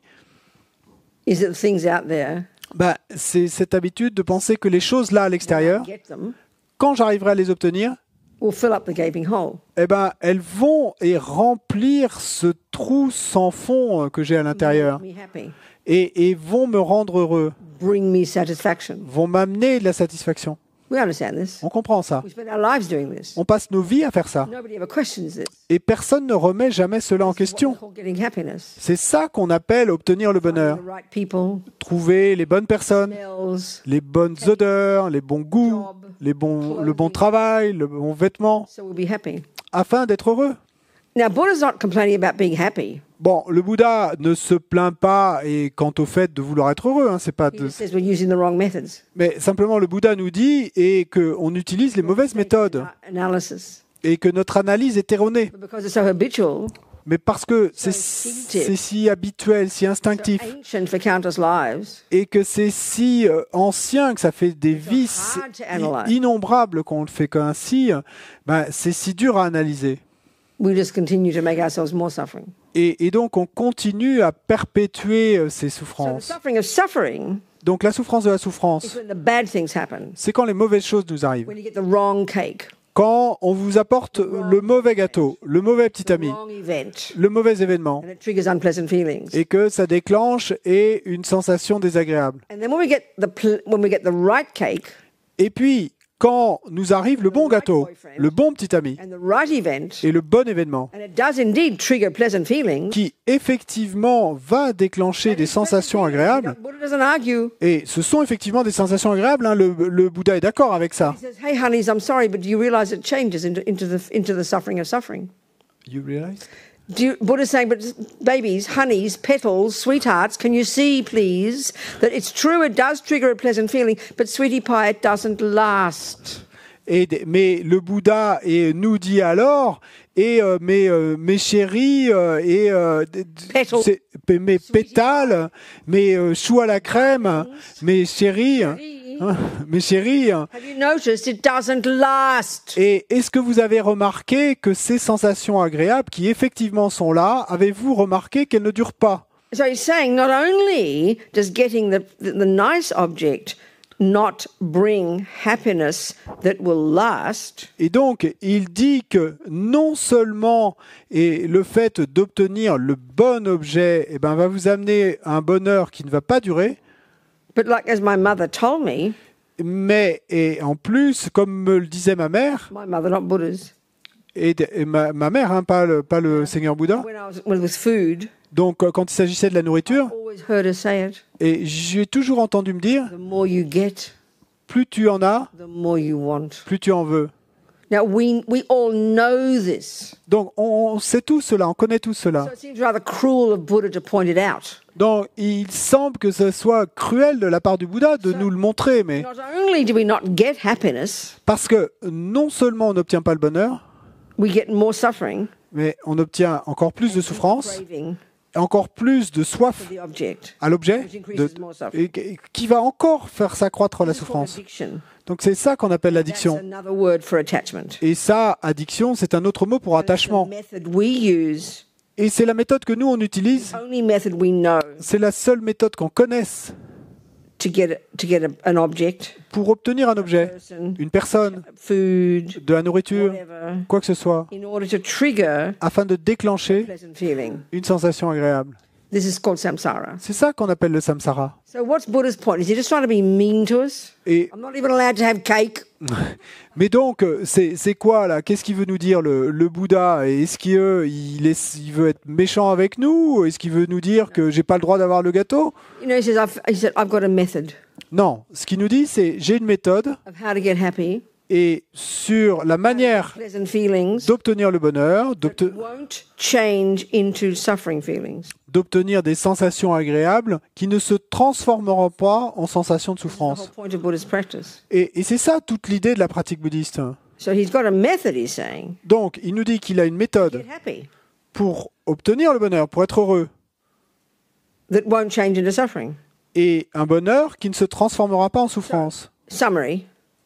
bah, C'est cette habitude de penser que les choses là à l'extérieur, quand j'arriverai à les obtenir, eh ben, elles vont et remplir ce trou sans fond euh, que j'ai à l'intérieur et vont me rendre heureux, vont m'amener de la satisfaction. On comprend ça. On passe nos vies à faire ça. Et personne ne remet jamais cela en question. C'est ça qu'on appelle obtenir le bonheur. Trouver les bonnes personnes, les bonnes odeurs, les bons goûts, les bons, le bon travail, le bon vêtement, afin d'être heureux. Bon, le Bouddha ne se plaint pas et quant au fait de vouloir être heureux, hein, c'est pas. Mais simplement, le Bouddha nous dit et que on utilise les mauvaises méthodes et que notre analyse est erronée. Mais parce que c'est si habituel, si instinctif, et que c'est si euh, ancien que ça fait des vices innombrables qu'on le fait ainsi, ben, c'est si dur à analyser. Et, donc on continue à perpétuer euh, ces souffrances. Donc la souffrance de la souffrance, c'est quand les mauvaises choses nous arrivent. Quand on vous apporte le mauvais gâteau, le mauvais petit ami, le mauvais événement, et que ça déclenche et une sensation désagréable. Et puis, quand nous arrive le bon gâteau, le bon petit ami et le bon événement, qui effectivement va déclencher des sensations agréables, et ce sont effectivement des sensations agréables, hein. le, Bouddha est d'accord avec ça. You you, Buddha's saying, but babies, honeys, petals, sweethearts, can you see, please, that it's true, it does trigger a pleasant feeling, but sweetie pie, it doesn't last. Et, mais le Bouddha et euh, nous dit alors, et euh, mes, euh, mes chéris, euh, et euh, mes pétales, mais euh, soit la crème, mes chéris. Hein, mes chéris. Hein. Et est-ce que vous avez remarqué que ces sensations agréables qui effectivement sont là, avez-vous remarqué qu'elles ne durent pas Et donc, il dit que non seulement et le fait d'obtenir le bon objet eh ben, va vous amener à un bonheur qui ne va pas durer, mais et en plus, comme me le disait ma mère, et, ma, mère, hein, pas, le, pas le Seigneur Bouddha. food, donc, euh, quand il s'agissait de la nourriture, et j'ai toujours entendu me dire, plus tu en as, plus tu en veux. Donc on sait tout cela, on connaît tout cela. Donc il semble que ce soit cruel de la part du Bouddha de nous le montrer, mais parce que non seulement on n'obtient pas le bonheur, mais on obtient encore plus de souffrance encore plus de soif à l'objet, qui va encore faire s'accroître la souffrance. Donc c'est ça qu'on appelle l'addiction. Et ça, addiction, c'est un autre mot pour attachement. Et c'est la méthode que nous, on utilise. C'est la seule méthode qu'on connaisse pour obtenir un objet, une personne, de la nourriture, quoi que ce soit, afin de déclencher une sensation agréable. C'est ça qu'on appelle le samsara. Mais donc, euh, c'est quoi là Qu'est-ce qu'il veut nous dire le, Bouddha Est-ce qu'il euh, il est, il veut être méchant avec nous Est-ce qu'il veut nous dire que j'ai pas le droit d'avoir le gâteau Non, ce qu'il nous dit, c'est j'ai une méthode et sur la manière d'obtenir le bonheur, d'obtenir des sensations agréables qui ne se transformeront pas en sensations de souffrance. Et, c'est ça toute l'idée de la pratique bouddhiste. Donc, il nous dit qu'il a une méthode pour obtenir le bonheur, pour être heureux. Et un bonheur qui ne se transformera pas en souffrance.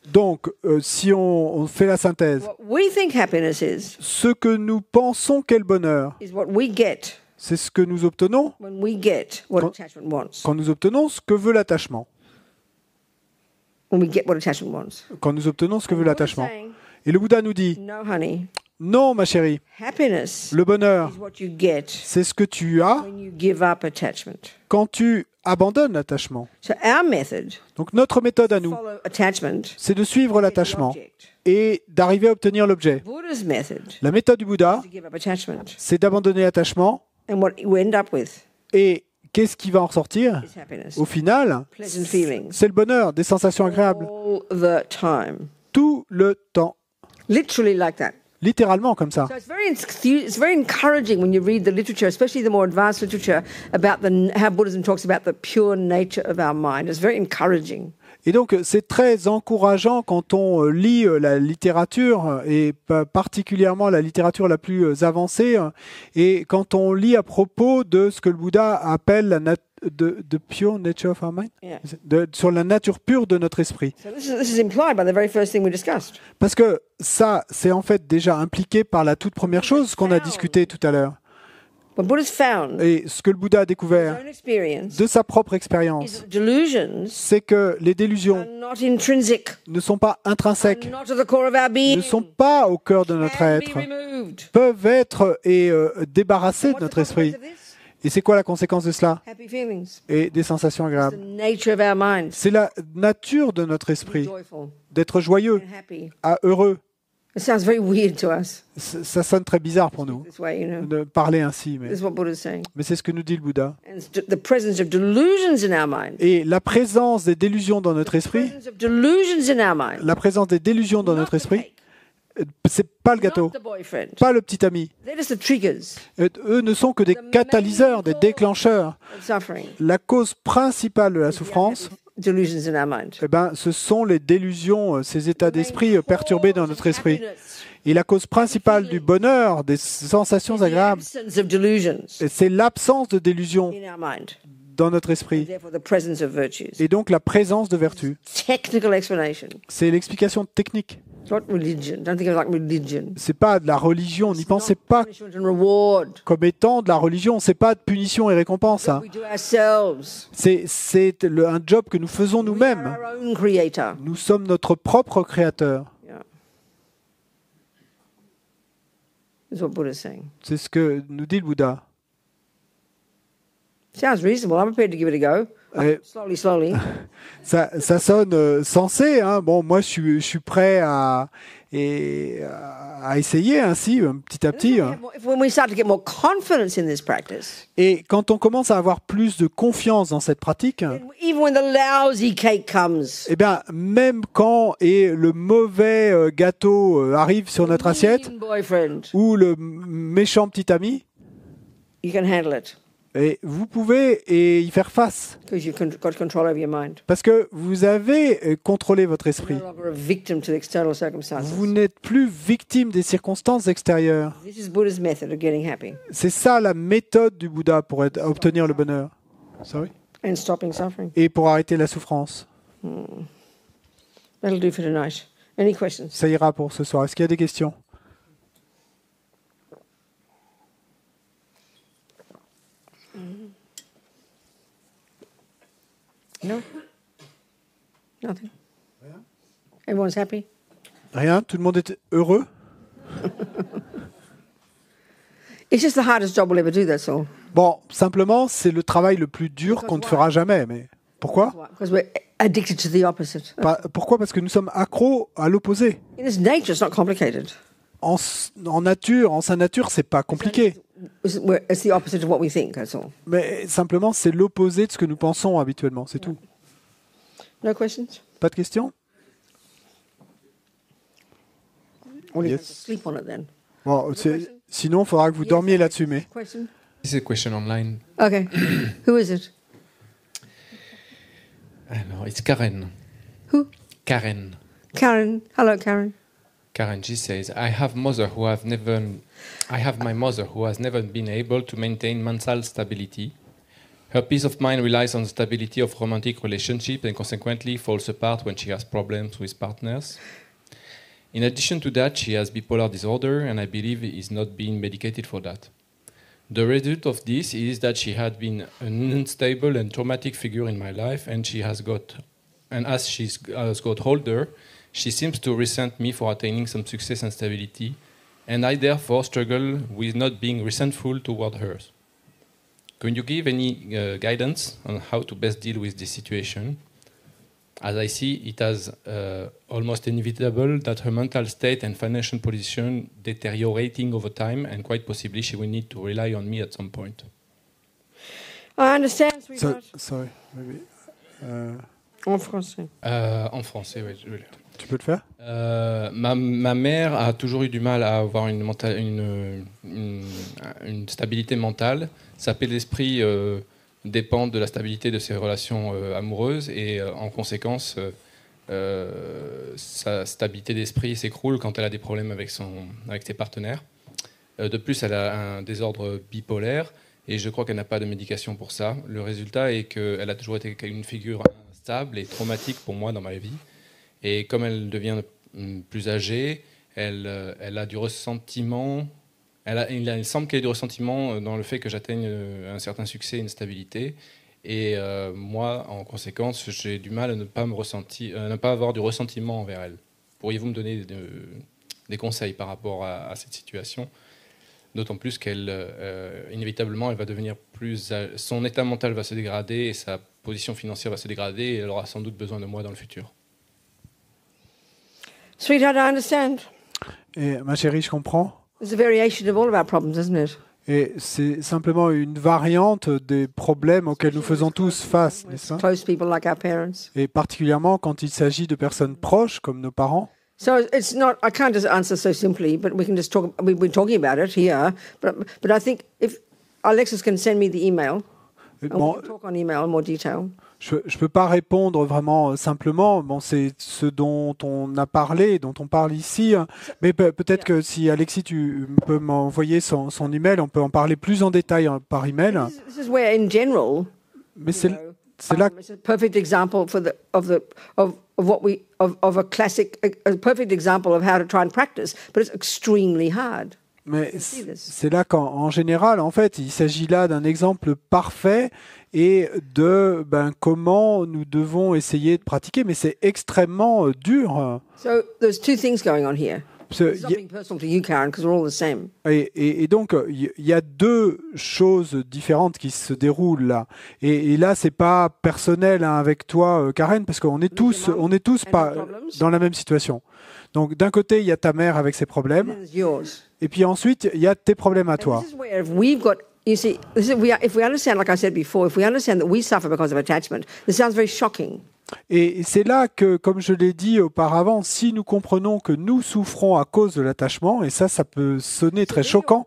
Donc, euh, si on, fait la synthèse, ce que nous pensons qu'est le bonheur, c'est ce que nous obtenons quand, nous obtenons ce que veut l'attachement. Quand nous obtenons ce que veut l'attachement. Et le Bouddha nous dit, non, ma chérie, le bonheur, c'est ce que tu as quand tu abandonne l'attachement. Donc notre méthode à nous, c'est de suivre l'attachement et d'arriver à obtenir l'objet. La méthode du Bouddha, c'est d'abandonner l'attachement. Et qu'est-ce qui va en ressortir Au final, c'est le bonheur, des sensations agréables. Tout le temps littéralement comme ça. Et donc c'est très encourageant quand on euh, lit euh, la littérature euh, et particulièrement la littérature la plus avancée et quand on lit à propos de ce que le Bouddha appelle la nature de, pure nature sur la nature pure de notre esprit. Parce que ça, c'est en fait déjà impliqué par la toute première chose qu'on a discuté tout à l'heure. Et ce que le Bouddha a découvert de sa propre expérience, c'est que les délusions ne sont pas intrinsèques, ne sont pas au cœur de notre être, peuvent être et euh, débarrassées de notre esprit. Et c'est quoi la conséquence de cela Et des sensations agréables. C'est la nature de notre esprit d'être joyeux, à heureux. Ça, sonne très bizarre pour nous de parler ainsi, mais, mais c'est ce que nous dit le Bouddha. Et la présence des délusions dans notre esprit, la présence des délusions dans notre esprit, c'est pas le gâteau, pas le petit ami. Euh, eux ne sont que des catalyseurs, des déclencheurs. La cause principale de la souffrance, eh ben, ce sont les délusions, euh, ces états d'esprit euh, perturbés dans notre esprit. Et la cause principale du bonheur, des sensations agréables, c'est l'absence de délusions dans notre esprit. Et donc la présence de vertus. C'est l'explication technique. C'est pas de la religion, n'y pensez pas comme étant de la religion, c'est pas de punition et récompense. Hein. C'est un job que nous faisons nous-mêmes. Nous sommes notre propre créateur. C'est ce que nous dit le Bouddha. Eh. Ça, ça, sonne euh, sensé. Hein. Bon, moi, je suis, je suis prêt à, et, euh, à essayer ainsi, petit à petit. Hein. Et quand on commence à avoir plus de confiance dans cette pratique, et eh bien, même quand et le mauvais euh, gâteau arrive sur notre assiette, ou le méchant petit ami, you can handle it et vous pouvez y faire face. Parce que vous avez euh, contrôlé votre esprit. Vous n'êtes plus victime des circonstances extérieures. C'est ça la méthode du Bouddha pour obtenir le bonheur. Et pour arrêter la souffrance. Hmm. Ça ira pour ce soir. Est-ce qu'il y a des questions Non. Rien. Tout le monde est heureux. the hardest job ever do. all. Bon, simplement, c'est le travail le plus dur qu'on ne fera jamais. Mais pourquoi Pourquoi Parce que nous sommes accros à l'opposé. En, en, nature, en sa nature, c'est pas compliqué. It's the opposite of what we think, that's all. Mais simplement, c'est l'opposé de ce que nous pensons habituellement, c'est tout. No questions? Pas de questions Well, you Yes. sleep on it then. Bon, Sinon, il faudra que vous dormiez là-dessus, mais... Question? This is a question online. Okay. Who is it? Alors, it's Karen. Who? Karen. Karen. Hello, Karen. Karen, she says, I have mother who have never I have my mother, who has never been able to maintain mental stability. Her peace of mind relies on the stability of romantic relationships and consequently falls apart when she has problems with partners. In addition to that, she has bipolar disorder and I believe is not being medicated for that. The result of this is that she had been an unstable and traumatic figure in my life and she has got and as she uh, has got older, she seems to resent me for attaining some success and stability and I therefore struggle with not being resentful toward her. Can you give any uh, guidance on how to best deal with this situation? As I see it is uh, almost inevitable that her mental state and financial position deteriorating over time, and quite possibly she will need to rely on me at some point. I understand. So, sorry, maybe. Uh, en français. Uh, en français, oui. Tu peux le faire Euh, ma, mère a toujours eu du mal à avoir une, une, stabilité mentale. Sa paix d'esprit euh, dépend de la stabilité de ses relations euh, amoureuses et en conséquence, sa stabilité d'esprit s'écroule quand elle a des problèmes avec, son, avec ses partenaires. de plus, elle a un désordre bipolaire et je crois qu'elle n'a pas de médication pour ça. Le résultat est qu'elle a toujours été une figure instable et traumatique pour moi dans ma vie. Et comme elle devient hum, plus âgée, elle, euh, elle a du ressentiment. Elle il, semble qu'elle ait du ressentiment euh, dans le fait que j'atteigne euh, un certain succès, une stabilité. Et moi, en conséquence, j'ai du mal à ne pas me ressentir, ne pas avoir du ressentiment envers elle. Pourriez-vous me donner des conseils par rapport à, cette situation D'autant plus qu'elle, inévitablement, elle va devenir plus, son état mental va se dégrader et sa position financière va se dégrader et elle aura sans doute besoin de moi dans le futur. Sweetheart, I understand. Et ma chérie, je comprends. It's a variation of all of our problems, isn't it? Et c'est simplement une variante des problèmes auxquels nous faisons tous face, n'est-ce pas Et particulièrement quand il s'agit de personnes proches comme nos parents. So it's not. I can't just answer so simply, but we can just talk. We've been talking about it here, but but I think if Alexis can send me the email, bon, and we'll talk on email in more detail je ne peux pas répondre vraiment euh, simplement. Bon, c'est ce dont on a parlé, dont on parle ici. Hein. Mais peut-être que si Alexis, tu euh, peux m'envoyer son, son, email, on peut en parler plus en détail hein, par email. Mais c'est là. Mais c'est là qu'en général, en fait, il s'agit là d'un exemple parfait et de ben, comment nous devons essayer de pratiquer, mais c'est extrêmement euh, dur. Hein. So, there's two things going on here. Et, donc, il y a deux choses différentes qui se déroulent là. Et, et là, c'est pas personnel hein, avec toi, euh, Karen, parce qu'on est tous, on est tous pas dans la même situation. Donc, d'un côté, il y a ta mère avec ses problèmes, et puis ensuite, il y a tes problèmes à toi you see, we if we understand, like I said before, if we understand that we suffer because of attachment, this sounds very shocking. Et c'est là que, comme je l'ai dit auparavant, si nous comprenons que nous souffrons à cause de l'attachement, et ça, ça peut sonner très choquant.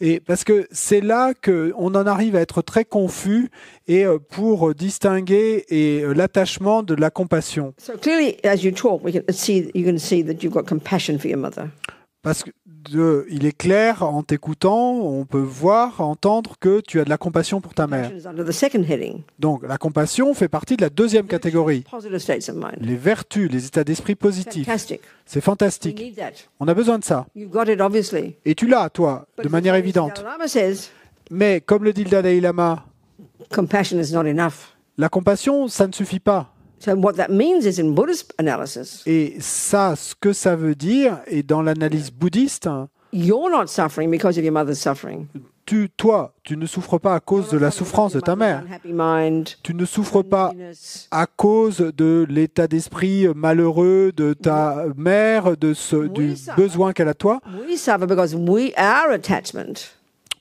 Et parce que c'est là qu'on en arrive à être très confus et euh, pour euh, distinguer et euh, l'attachement de la compassion. So clearly, as you talk, we can see, you can see that you've got compassion for your mother. Parce que il est clair, en t'écoutant, on peut voir, entendre que tu as de la compassion pour ta mère. Donc la compassion fait partie de la deuxième catégorie. Les vertus, les états d'esprit positifs. C'est fantastique. On a besoin de ça. Et tu l'as, toi, de manière évidente. Mais comme le dit le Dalai Lama, la compassion, ça ne suffit pas. Et ça, ce que ça veut dire, et dans l'analyse bouddhiste, Tu, toi, tu ne souffres pas à cause de la souffrance de ta mère. Tu ne souffres pas à cause de l'état d'esprit malheureux de ta mère, du besoin qu'elle a toi.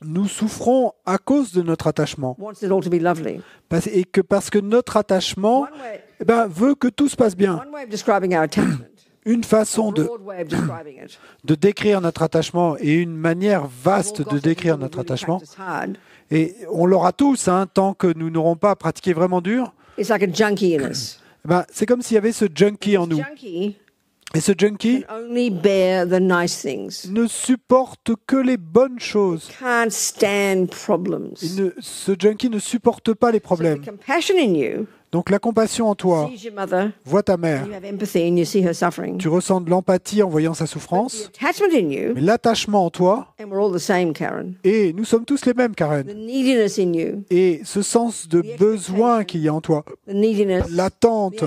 Nous souffrons à cause de notre attachement. Et que parce que notre attachement eh ben, veut que tout se passe bien. Une façon de, de décrire notre attachement et une manière vaste de décrire notre attachement, et on l'aura tous hein, tant que nous n'aurons pas pratiqué vraiment dur, eh ben, c'est comme s'il y avait ce junkie en nous. Et ce junkie ne supporte que les bonnes choses. ce junkie ne supporte pas les problèmes. Donc la compassion en toi, vois ta mère. Tu ressens de l'empathie en voyant sa souffrance. Mais l'attachement en toi, et nous sommes tous les mêmes, Karen, et ce sens de besoin qu'il y a en toi, l'attente,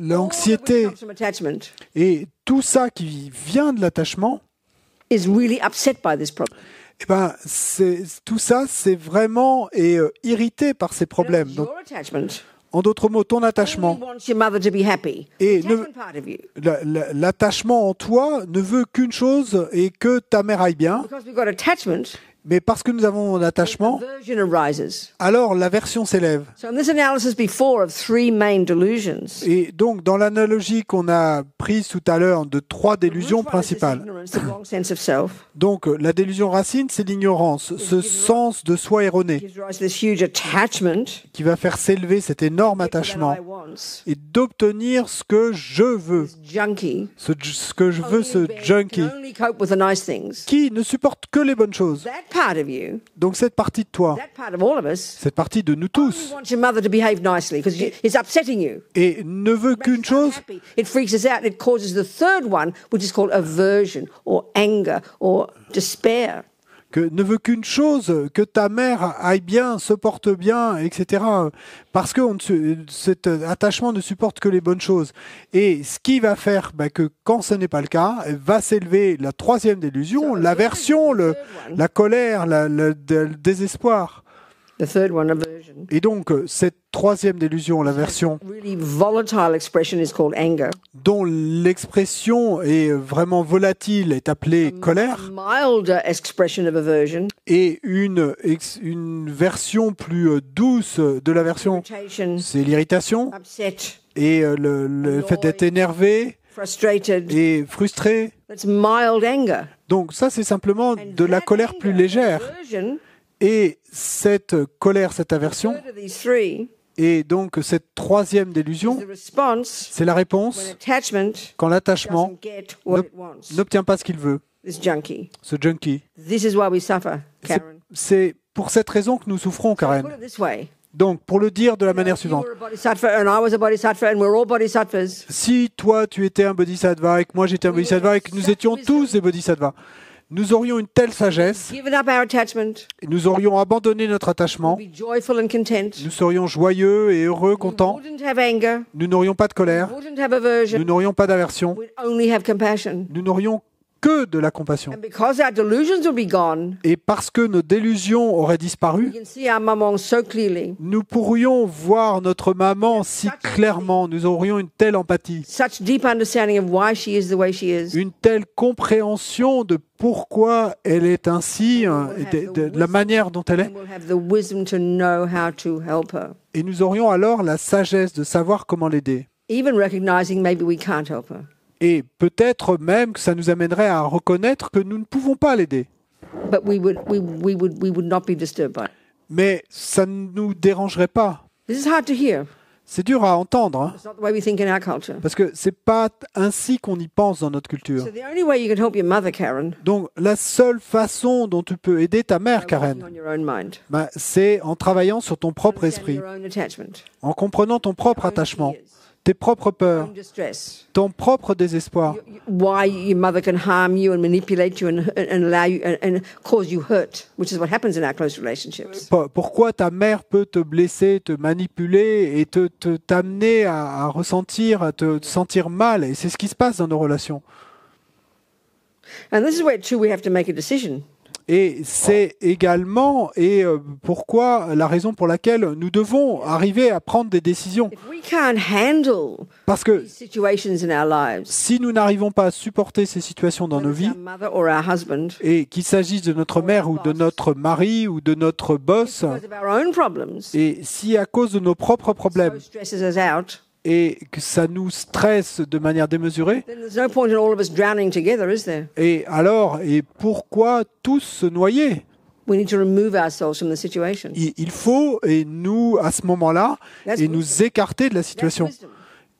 l'anxiété, et tout ça qui vient de l'attachement, eh ben, tout ça, c'est vraiment et, euh, irrité par ces problèmes. en d'autres mots, ton attachement. Et l'attachement en toi ne veut qu'une chose et que ta mère aille bien. Mais parce que nous avons un attachement, alors l'aversion s'élève. Et donc, dans l'analogie qu'on a prise tout à l'heure de trois délusions principales, donc la délusion racine, c'est l'ignorance, ce sens de soi erroné, qui va faire s'élever cet énorme attachement et d'obtenir ce que je veux, ce que je veux, ce junkie, qui ne supporte que les bonnes choses part of Donc cette partie de toi, cette partie de nous tous, et ne veut qu'une chose. it freaks us out. It causes the third one, which is called aversion or anger or despair ne veut qu'une chose, que ta mère aille bien, se porte bien, etc. Parce que cet attachement ne supporte que les bonnes choses. Et ce qui va faire bah, que quand ce n'est pas le cas, va s'élever la troisième délusion, l'aversion, la colère, la, le, le désespoir. Et donc, euh, cette troisième délusion, la version dont l'expression est vraiment volatile est appelée colère et une, une version plus euh, douce de la version, c'est l'irritation et euh, le fait d'être énervé et frustré. Donc ça, c'est simplement de la colère plus légère. Et cette colère, cette aversion, et donc cette troisième délusion, c'est la réponse quand l'attachement n'obtient pas ce qu'il veut, ce junkie. C'est pour cette raison que nous souffrons, Karen. Donc, pour le dire de la manière suivante, si toi tu étais un bodhisattva et que moi j'étais un bodhisattva et que nous étions tous des bodhisattvas, nous aurions une telle sagesse, nous aurions abandonné notre attachement, nous serions joyeux et heureux, contents, nous n'aurions pas de colère, nous n'aurions pas d'aversion, nous n'aurions que de la compassion. Et parce que nos délusions auraient disparu, nous pourrions voir notre maman si clairement, nous aurions une telle empathie, une telle compréhension de pourquoi elle est ainsi, hein, de, de la manière dont elle est. Et nous aurions alors la sagesse de savoir comment l'aider. Et peut-être même que ça nous amènerait à reconnaître que nous ne pouvons pas l'aider. Mais ça ne nous dérangerait pas. C'est dur à entendre. Hein. Parce que ce n'est pas ainsi qu'on y pense dans notre culture. Donc la seule façon dont tu peux aider ta mère, Karen, bah, c'est en travaillant sur ton propre esprit, en comprenant ton propre attachement tes propres peurs, ton propre désespoir. Why your mother can harm you and manipulate you and, and allow you and, cause you hurt, which is what happens in our close relationships. Pourquoi ta mère peut te blesser, te manipuler et te t'amener à, à, ressentir, à te, te sentir mal Et c'est ce qui se passe dans nos relations. And this is where too we have to make a decision. Et c'est également et euh, pourquoi la raison pour laquelle nous devons arriver à prendre des décisions. Parce que si nous n'arrivons pas à supporter ces situations dans nos vies, et qu'il s'agisse de notre mère ou de notre mari ou de notre boss, et si à cause de nos propres problèmes, et que ça nous stresse de manière démesurée. Et alors, et pourquoi tous se noyer Il faut, et nous, à ce moment-là, et nous écarter de la situation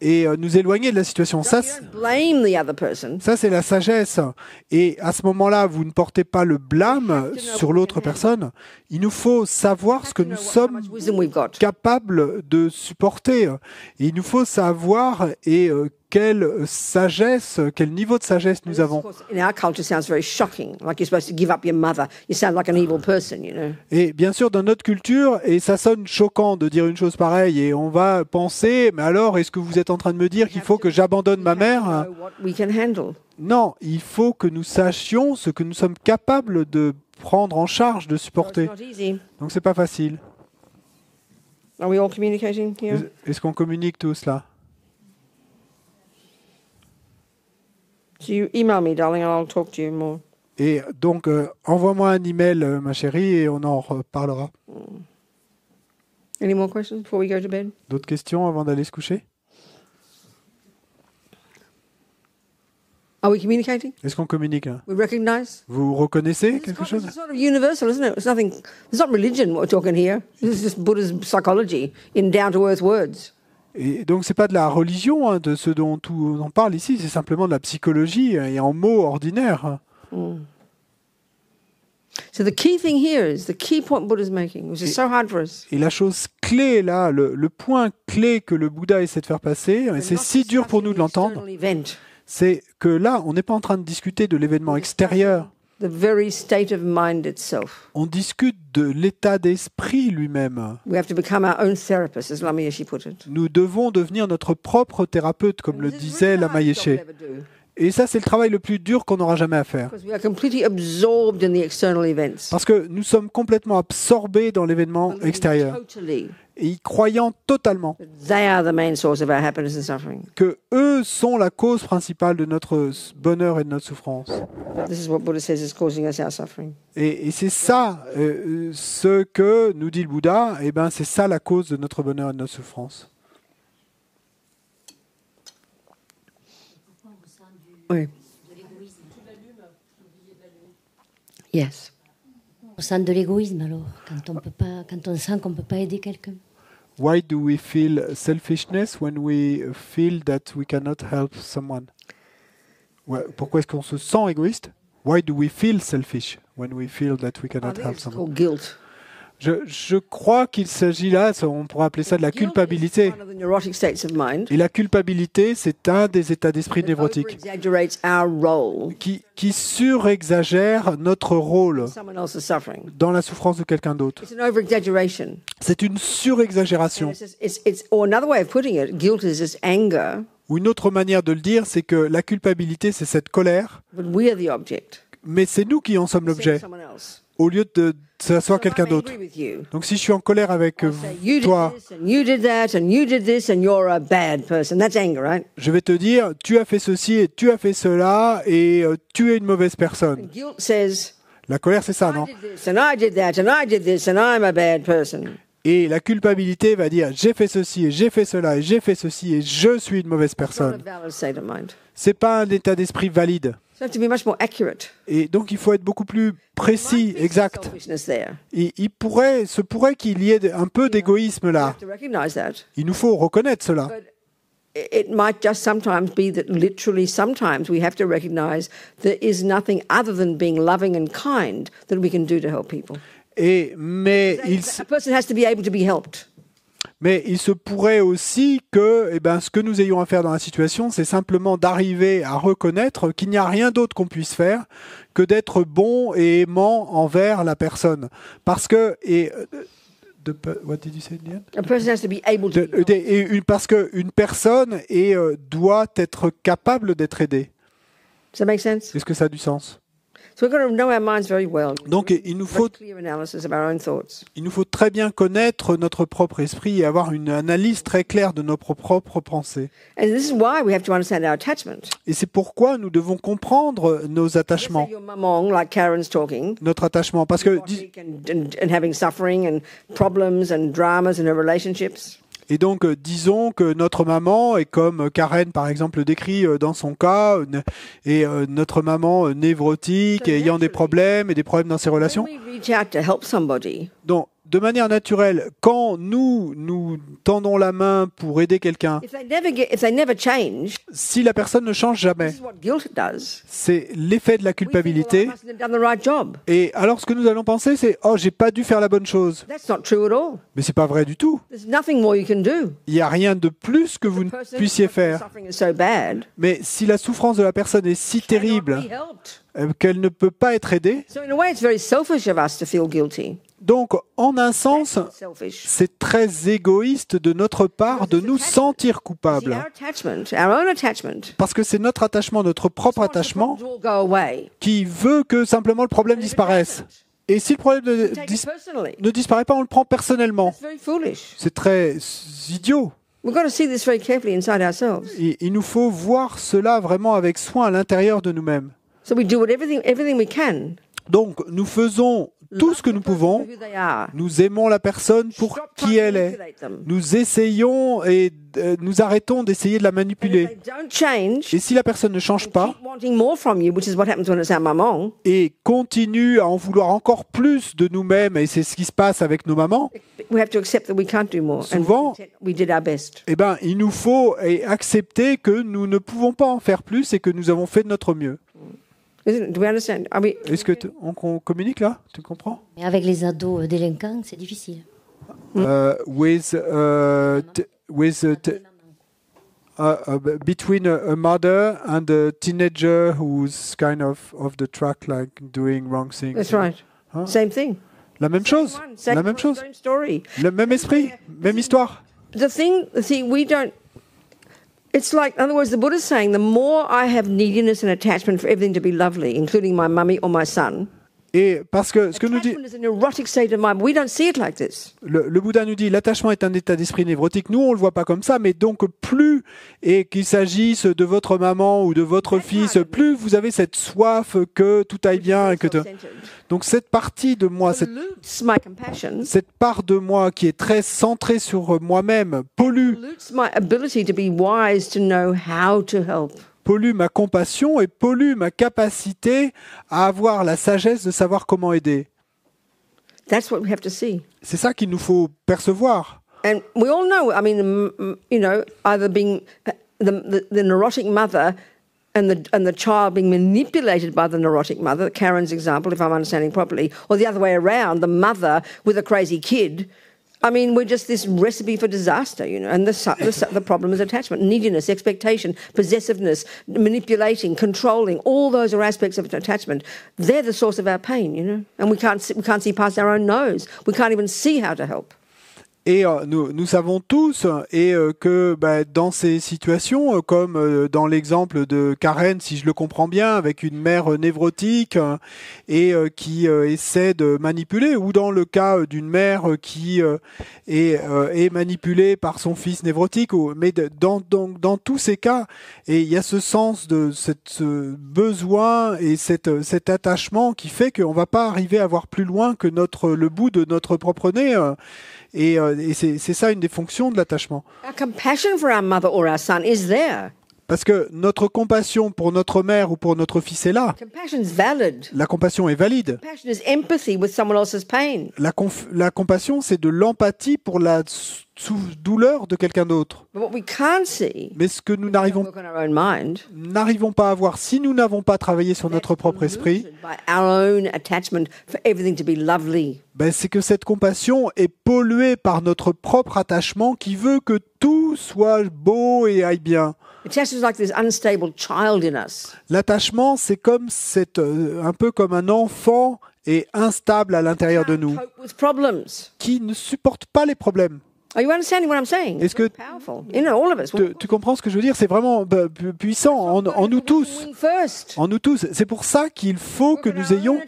et euh, nous éloigner de la situation. Ça, ça c'est la sagesse. Et à ce moment-là, vous ne portez pas le blâme sur l'autre personne. Il nous faut savoir ce que nous sommes capables de supporter. il nous faut savoir et euh, quelle sagesse, quel niveau de sagesse nous avons. Et bien sûr, dans notre culture, et ça sonne choquant de dire une chose pareille, et on va penser, mais alors, est-ce que vous êtes en train de me dire qu'il faut que j'abandonne ma mère Non, il faut que nous sachions ce que nous sommes capables de prendre en charge, de supporter. Donc, c'est pas facile. Est-ce qu'on communique tout cela So you email me, darling, and I'll talk to you more. Et donc, euh, envoie-moi un email, euh, ma chérie, et on en reparlera. Any more questions before we go to bed? D'autres questions avant d'aller se coucher Are we communicating? Est-ce qu'on communique hein? We recognize? Vous reconnaissez quelque It's chose sort of universal, isn't it? It's nothing. It's not religion what we're talking here. This is just Buddha's psychology in down-to-earth words. Et donc n'est pas de la religion hein, de ce dont on parle ici, c'est simplement de la psychologie hein, et en mots ordinaires. Et la chose clé là, le point clé que le Bouddha essaie de faire passer, et hein, c'est si dur pour nous de l'entendre, c'est que là, on n'est pas en train de discuter de l'événement extérieur. On discute de l'état d'esprit lui-même. Nous devons devenir notre propre thérapeute, comme le disait really Lama Et ça, c'est le travail le plus dur qu'on aura jamais à faire. Parce que nous sommes complètement absorbés dans l'événement extérieur et y croyant totalement que eux sont la cause principale de notre bonheur et de notre souffrance. Et, c'est ça euh, ce que nous dit le Bouddha, et eh ben c'est ça la cause de notre bonheur et de notre souffrance. Oui. Yes. Au sein de l'égoïsme, alors, quand on, peut pas, quand on sent qu'on ne peut pas aider quelqu'un. why do we feel selfishness when we feel that we cannot help someone? Pourquoi est-ce qu'on se sent égoïste? Why do we feel selfish when we feel that we cannot help someone? It's called guilt. Je, crois qu'il s'agit là, on pourrait appeler ça de la culpabilité. Et la culpabilité, c'est un des états d'esprit névrotiques qui, qui surexagère notre rôle dans la souffrance de quelqu'un d'autre. C'est une surexagération. Ou une autre manière de le dire, c'est que la culpabilité, c'est cette colère. Mais c'est nous qui en sommes l'objet au lieu de s'asseoir quelqu'un d'autre. Donc si je suis en colère avec toi, je vais te dire, tu as fait ceci et tu as fait cela et euh, tu es une mauvaise personne. La colère, c'est ça, non et la culpabilité va dire j'ai fait ceci et j'ai fait cela et j'ai fait ceci et je suis une mauvaise personne. C'est pas un état d'esprit valide. You have to be much more accurate. Et donc il faut être beaucoup plus précis, exact. Et il pourrait, se pourrait qu'il y ait un peu d'égoïsme là. Il nous faut reconnaître cela. It might just sometimes be that literally sometimes we have to recognize there is nothing other than being loving and kind that we can do to help people. Et mais il a person has to be able to be helped. Mais il se pourrait aussi que eh ben, ce que nous ayons à faire dans la situation, c'est simplement d'arriver à reconnaître qu'il n'y a rien d'autre qu'on puisse faire que d'être bon et aimant envers la personne. Parce que... Et, euh, what qu'une euh, personne euh, doit être capable d'être aidée. Est-ce que ça a du sens donc il nous, faut, il nous faut très bien connaître notre propre esprit et avoir une analyse très claire de nos propres pensées. Et c'est pourquoi nous devons comprendre nos attachements. Notre attachement, parce que et donc, euh, disons que notre maman est comme Karen, par exemple, décrit euh, dans son cas, euh, et notre maman névrotique, ayant des problèmes et des problèmes dans ses relations. Donc, de manière naturelle, quand nous nous tendons la main pour aider quelqu'un, si la personne ne change jamais, c'est l'effet de la culpabilité. Et alors, ce que nous allons penser, c'est oh, j'ai pas dû faire la bonne chose. Mais c'est pas vrai du tout. Il n'y a rien de plus que vous ne puissiez faire. Mais si la souffrance de la personne est si terrible euh, qu'elle ne peut pas être aidée, donc, en un sens, c'est très égoïste de notre part de nous sentir coupables. Parce que c'est notre attachement, notre propre attachement, qui veut que simplement le problème disparaisse. Et si le problème ne, disparaît pas, on le prend personnellement. C'est très idiot. il nous faut voir cela vraiment avec soin à l'intérieur de nous-mêmes. Donc, nous faisons tout ce que nous pouvons. Nous aimons la personne pour qui elle est. Nous essayons et euh, nous arrêtons d'essayer de la manipuler. Et si la personne ne change pas et continue à en vouloir encore plus de nous-mêmes, et c'est ce qui se passe avec nos mamans, souvent, eh ben, il nous faut accepter que nous ne pouvons pas en faire plus et que nous avons fait de notre mieux. Do we understand? Are we... Est-ce que on, communique là Tu comprends Mais avec les ados euh, délinquants, c'est difficile. Euh, euh, uh, with uh, with uh, between a, a, mother and a teenager who's kind of off the track, like doing wrong things. That's right. Same thing. La même chose. la même chose. Le même esprit, même histoire. The thing, see, we don't. It's like, in other words, the Buddha's saying the more I have neediness and attachment for everything to be lovely, including my mummy or my son, Et parce que ce que nous dit le, Bouddha nous dit l'attachement est un état d'esprit névrotique. Nous on le voit pas comme ça, mais donc plus et qu'il s'agisse de votre maman ou de votre fils, plus vous avez cette soif que tout aille bien que donc cette partie de moi, cette, cette part de moi qui est très centrée sur moi-même pollue pollue ma compassion et pollue ma capacité à avoir la sagesse de savoir comment aider. C'est ça qu'il nous faut percevoir. And we all know, I mean, you know, either being the, the, the neurotic mother and the, and the child being manipulated by the neurotic mother, Karen's example, if I'm understanding properly, or the other way around, the mother with a crazy kid I mean, we're just this recipe for disaster, you know. And the, the, the, problem is attachment, neediness, expectation, possessiveness, manipulating, controlling. All those are aspects of attachment. They're the source of our pain, you know. And we can't we can't see past our own nose. We can't even see how to help. Et euh, nous, savons tous et euh, que bah, dans ces situations, euh, comme dans l'exemple de Karen, si je le comprends bien, avec une mère névrotique et qui essaie de manipuler, ou dans le cas d'une mère qui est, manipulée par son fils névrotique, mais dans, tous ces cas, il y a ce sens de ce besoin et cet attachement qui fait qu'on ne va pas arriver à voir plus loin que le bout de notre propre nez. Et, euh, et c'est ça une des fonctions de l'attachement. Parce que notre compassion pour notre mère ou pour notre fils est là. La compassion est valide. La, compassion, c'est de l'empathie pour la douleur de quelqu'un d'autre. Mais ce que nous n'arrivons, n'arrivons pas à voir si nous n'avons pas travaillé sur notre propre esprit, ben, c'est que cette compassion est polluée par notre propre attachement qui veut que tout soit beau et aille bien. L'attachement, c'est comme euh, un peu comme un enfant et instable à l'intérieur de nous, qui ne supporte pas les problèmes. Est-ce que tu, comprends ce que je veux dire C'est vraiment bah, puissant en, nous tous. En nous tous. C'est pour ça qu'il faut que nous ayons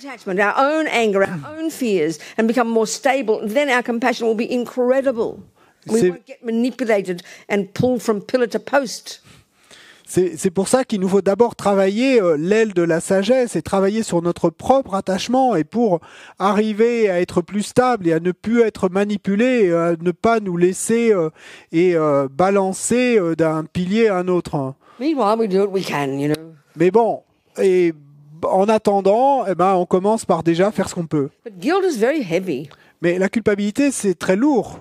c'est pour ça qu'il nous faut d'abord travailler euh, l'aile de la sagesse et travailler sur notre propre attachement et pour arriver à être plus stable et à ne plus être manipulé, euh, à ne pas nous laisser euh, et balancer d'un pilier à un autre. Hein. Mais bon, et en attendant, eh ben, on commence par déjà faire ce qu'on peut. Mais la culpabilité, c'est très lourd.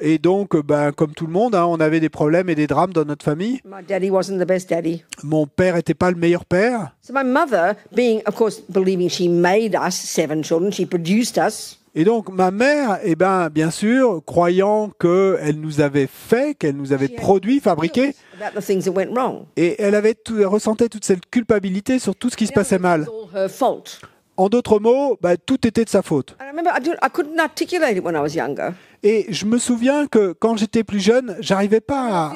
Et donc, euh, ben, comme tout le monde, hein, on avait des problèmes et des drames dans notre famille. Mon père n'était pas le meilleur père. Et donc ma mère, eh ben, bien sûr, croyant qu'elle nous avait fait, qu'elle nous avait produit, fabriqué, et elle avait elle ressentait toute cette culpabilité sur tout ce qui se passait mal. En d'autres mots, bah, tout était de sa faute. Et je me souviens que quand j'étais plus jeune, j'arrivais pas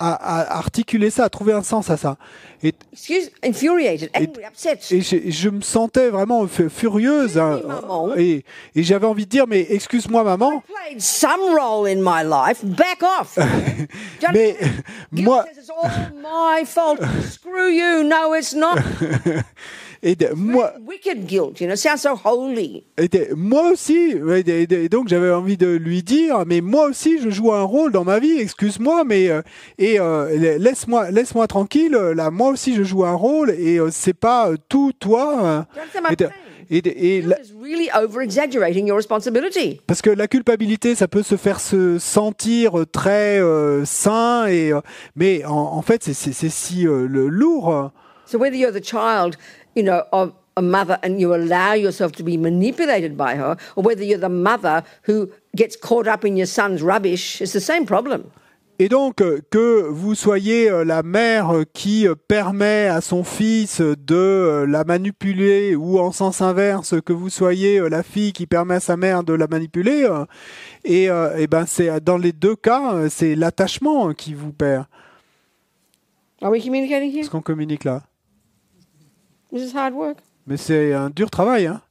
à, articuler ça, à trouver un sens à ça. Et, je, me sentais vraiment furieuse. Hein. et, j'avais envie de dire, mais excuse-moi maman. mais moi... Et moi, moi aussi, et, donc j'avais envie de lui dire, mais moi aussi je joue un rôle dans ma vie, excuse-moi, mais euh, et euh, laisse-moi, laisse-moi tranquille. Euh, là, moi aussi je joue un rôle et c'est pas tout toi. Hein. Et, Parce que la culpabilité, ça peut se faire se sentir très sain, et, mais en, fait, c'est si le, lourd. Et donc, euh, que vous soyez euh, la mère euh, qui permet à son fils de la manipuler ou en sens inverse, que vous soyez la fille qui permet à sa mère de la manipuler, et, ben c'est dans les deux cas, c'est l'attachement qui vous perd. Est-ce qu'on communique là? Mais c'est un dur travail. Hein.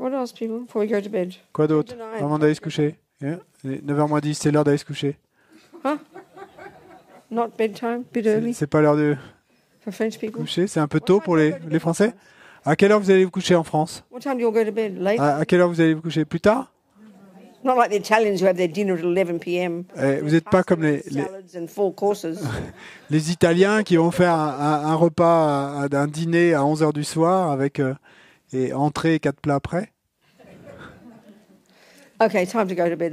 What else, people, to bed? Quoi d'autre Avant d'aller se coucher. 9h hein? 10, c'est l'heure d'aller se coucher. Huh? Not bedtime, bit early. C'est pas l'heure de For coucher, c'est un peu tôt pour les, les Français. À quelle heure vous allez vous coucher en France à quelle heure vous allez vous coucher Plus tard vous n'êtes pas comme les, les, Italiens qui vont faire un, repas, d'un dîner à 11h du soir avec euh, et entrée quatre plats après.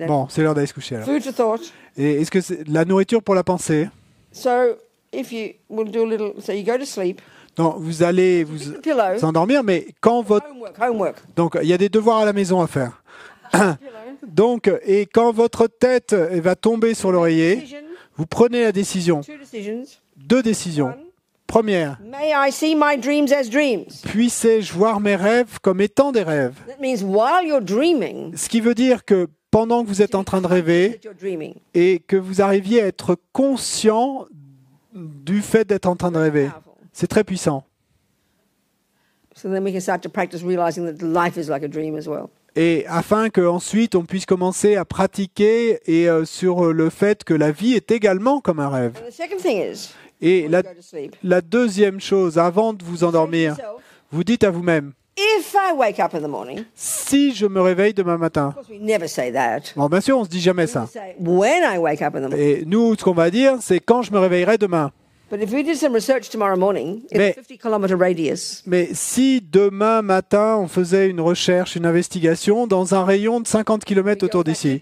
Bon, c'est l'heure d'aller se coucher Et est-ce que c'est la nourriture pour la pensée So, vous allez vous endormir, mais quand votre donc il y a des devoirs à la maison à faire. Donc, et quand votre tête va tomber sur l'oreiller, vous prenez la décision. Deux décisions. Première, puissais-je voir mes rêves comme étant des rêves Ce qui veut dire que pendant que vous êtes en train de rêver et que vous arriviez à être conscient du fait d'être en train de rêver. C'est très puissant et afin qu'ensuite on puisse commencer à pratiquer et euh, sur euh, le fait que la vie est également comme un rêve. Et la, deuxième chose, avant de vous endormir, vous dites à vous-même, si je me réveille demain matin, bien sûr, on ne se dit jamais ça. Et nous, ce qu'on va dire, c'est quand je me réveillerai demain. Mais si demain matin on faisait une recherche, une investigation dans un rayon de 50 km autour d'ici,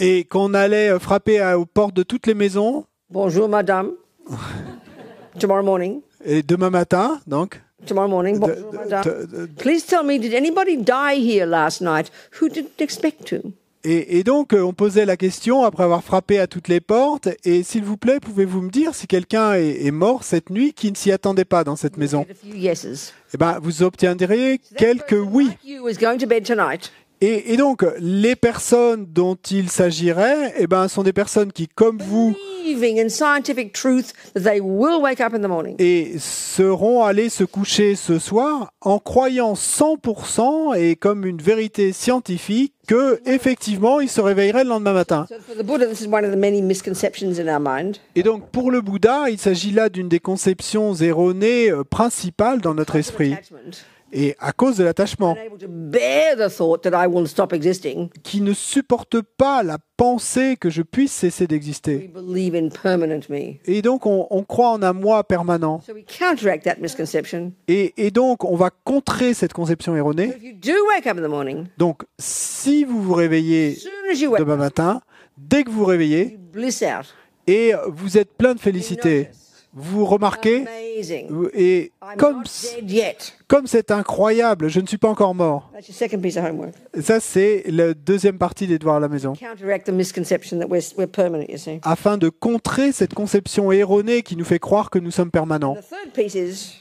et qu'on allait euh, frapper aux portes de toutes les maisons. Bonjour madame. Tomorrow morning. Et demain matin, donc. Tomorrow morning. Bonjour madame. Please tell me, did anybody die here last night who didn't expect to? Et, donc, euh, on posait la question après avoir frappé à toutes les portes. Et s'il vous plaît, pouvez-vous me dire si quelqu'un est, mort cette nuit qui ne s'y attendait pas dans cette maison Eh bien vous obtiendriez quelques oui. Et, donc, les personnes dont il s'agirait, eh ben, sont des personnes qui, comme vous, et seront allés se coucher ce soir en croyant 100% et comme une vérité scientifique que effectivement ils se réveilleraient le lendemain matin. Et donc pour le Bouddha, il s'agit là d'une des conceptions erronées euh, principales dans notre esprit et à cause de l'attachement, qui ne supporte pas la pensée que je puisse cesser d'exister. Et donc, on, croit en un moi permanent. Et, et, donc, on va contrer cette conception erronée. Donc, si vous vous réveillez demain matin, dès que vous vous réveillez, et vous êtes plein de félicité, vous remarquez Et comme, comme c'est incroyable, je ne suis pas encore mort. Ça, c'est la deuxième partie des devoirs à la maison. Afin de contrer cette conception erronée qui nous fait croire que nous sommes permanents.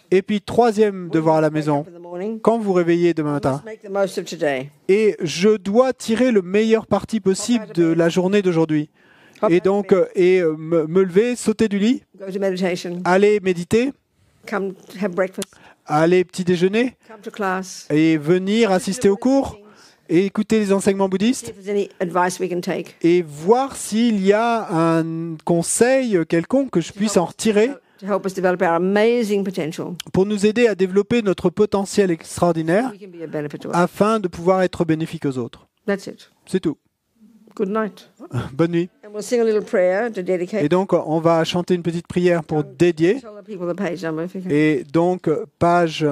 Et puis, troisième devoir à la maison, quand vous réveillez demain matin, et je dois tirer le meilleur parti possible de la journée d'aujourd'hui et donc euh, et euh, me, lever, sauter du lit, aller méditer, aller petit déjeuner, et venir assister aux cours et écouter les enseignements bouddhistes et voir s'il y a un conseil quelconque que je puisse en retirer pour nous aider à développer notre potentiel extraordinaire afin de pouvoir être bénéfique aux autres. C'est tout night. Bonne nuit. Et donc, on va chanter une petite prière pour dédier. Et donc, page.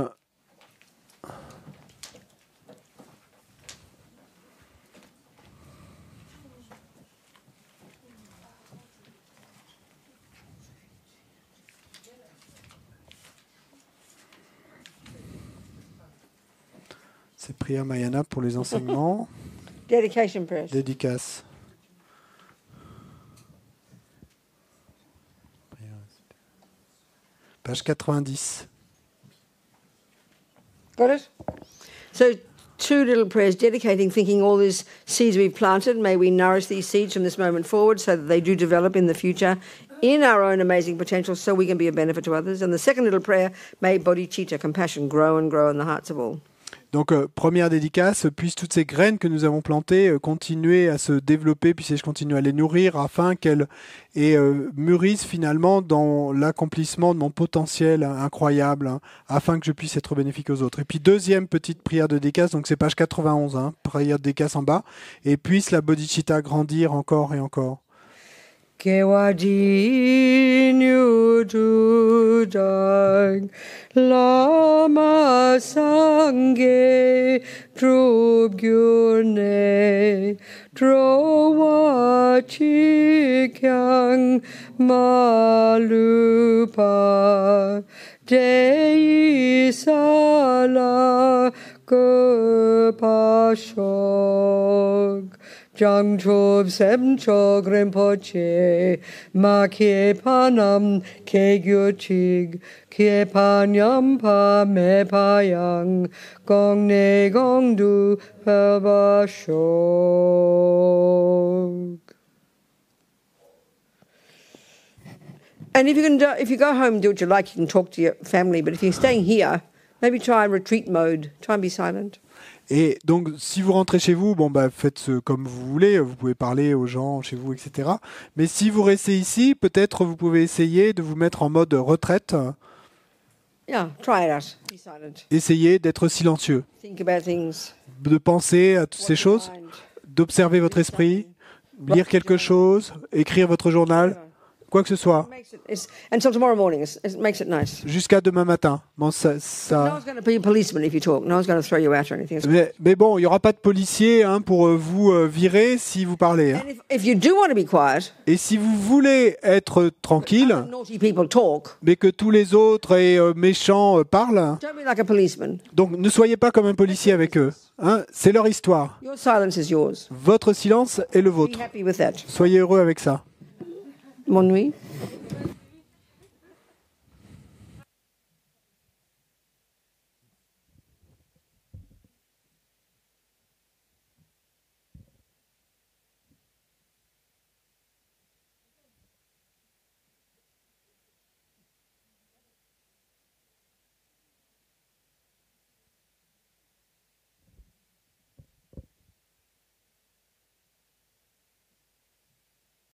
C'est prière Mayana pour les enseignements. Dedication prayers. Dédicace. Page 90. Got it? So, two little prayers dedicating, thinking all these seeds we've planted, may we nourish these seeds from this moment forward so that they do develop in the future in our own amazing potential so we can be a benefit to others. And the second little prayer, may bodhicitta, compassion, grow and grow in the hearts of all. Donc, euh, première dédicace, puissent toutes ces graines que nous avons plantées euh, continuer à se développer, puissent je continuer à les nourrir afin qu'elles euh, mûrissent finalement dans l'accomplissement de mon potentiel hein, incroyable, hein, afin que je puisse être bénéfique aux autres. Et puis, deuxième petite prière de dédicace, donc c'est page 91, hein, prière de dédicace en bas, et puisse la bodhicitta grandir encore et encore. Kewajinu judang lama sangge trubgyurne trowachikyang malupa dei sala kupashog. Jang Sem Chog Rinpoche, Ma Panam Ke Chig, Pa Me Pa Yang, Gong Ne Gong Du Pa Ba Shog. And if you can, do, if you go home and do what you like, you can talk to your family. But if you're staying here, maybe try retreat mode. Try and be silent. Et donc, si vous rentrez chez vous, bon, bah, faites comme vous voulez. Vous pouvez parler aux gens chez vous, etc. Mais si vous restez ici, peut-être vous pouvez essayer de vous mettre en mode retraite. Yeah, try that. silent. Essayez d'être silencieux. De penser à toutes ces choses, d'observer votre esprit, lire quelque chose, écrire votre journal quoi que ce soit. Jusqu'à demain matin. Bon, ça, Mais, bon, il n'y aura pas de policier hein, pour euh, vous euh, virer si vous parlez. Hein. Et si vous voulez être euh, tranquille, mais que tous les autres et méchants parlent, donc ne soyez pas comme un policier avec eux. Hein. c'est leur histoire. Votre silence est le vôtre. Soyez heureux avec ça. Bonne nuit.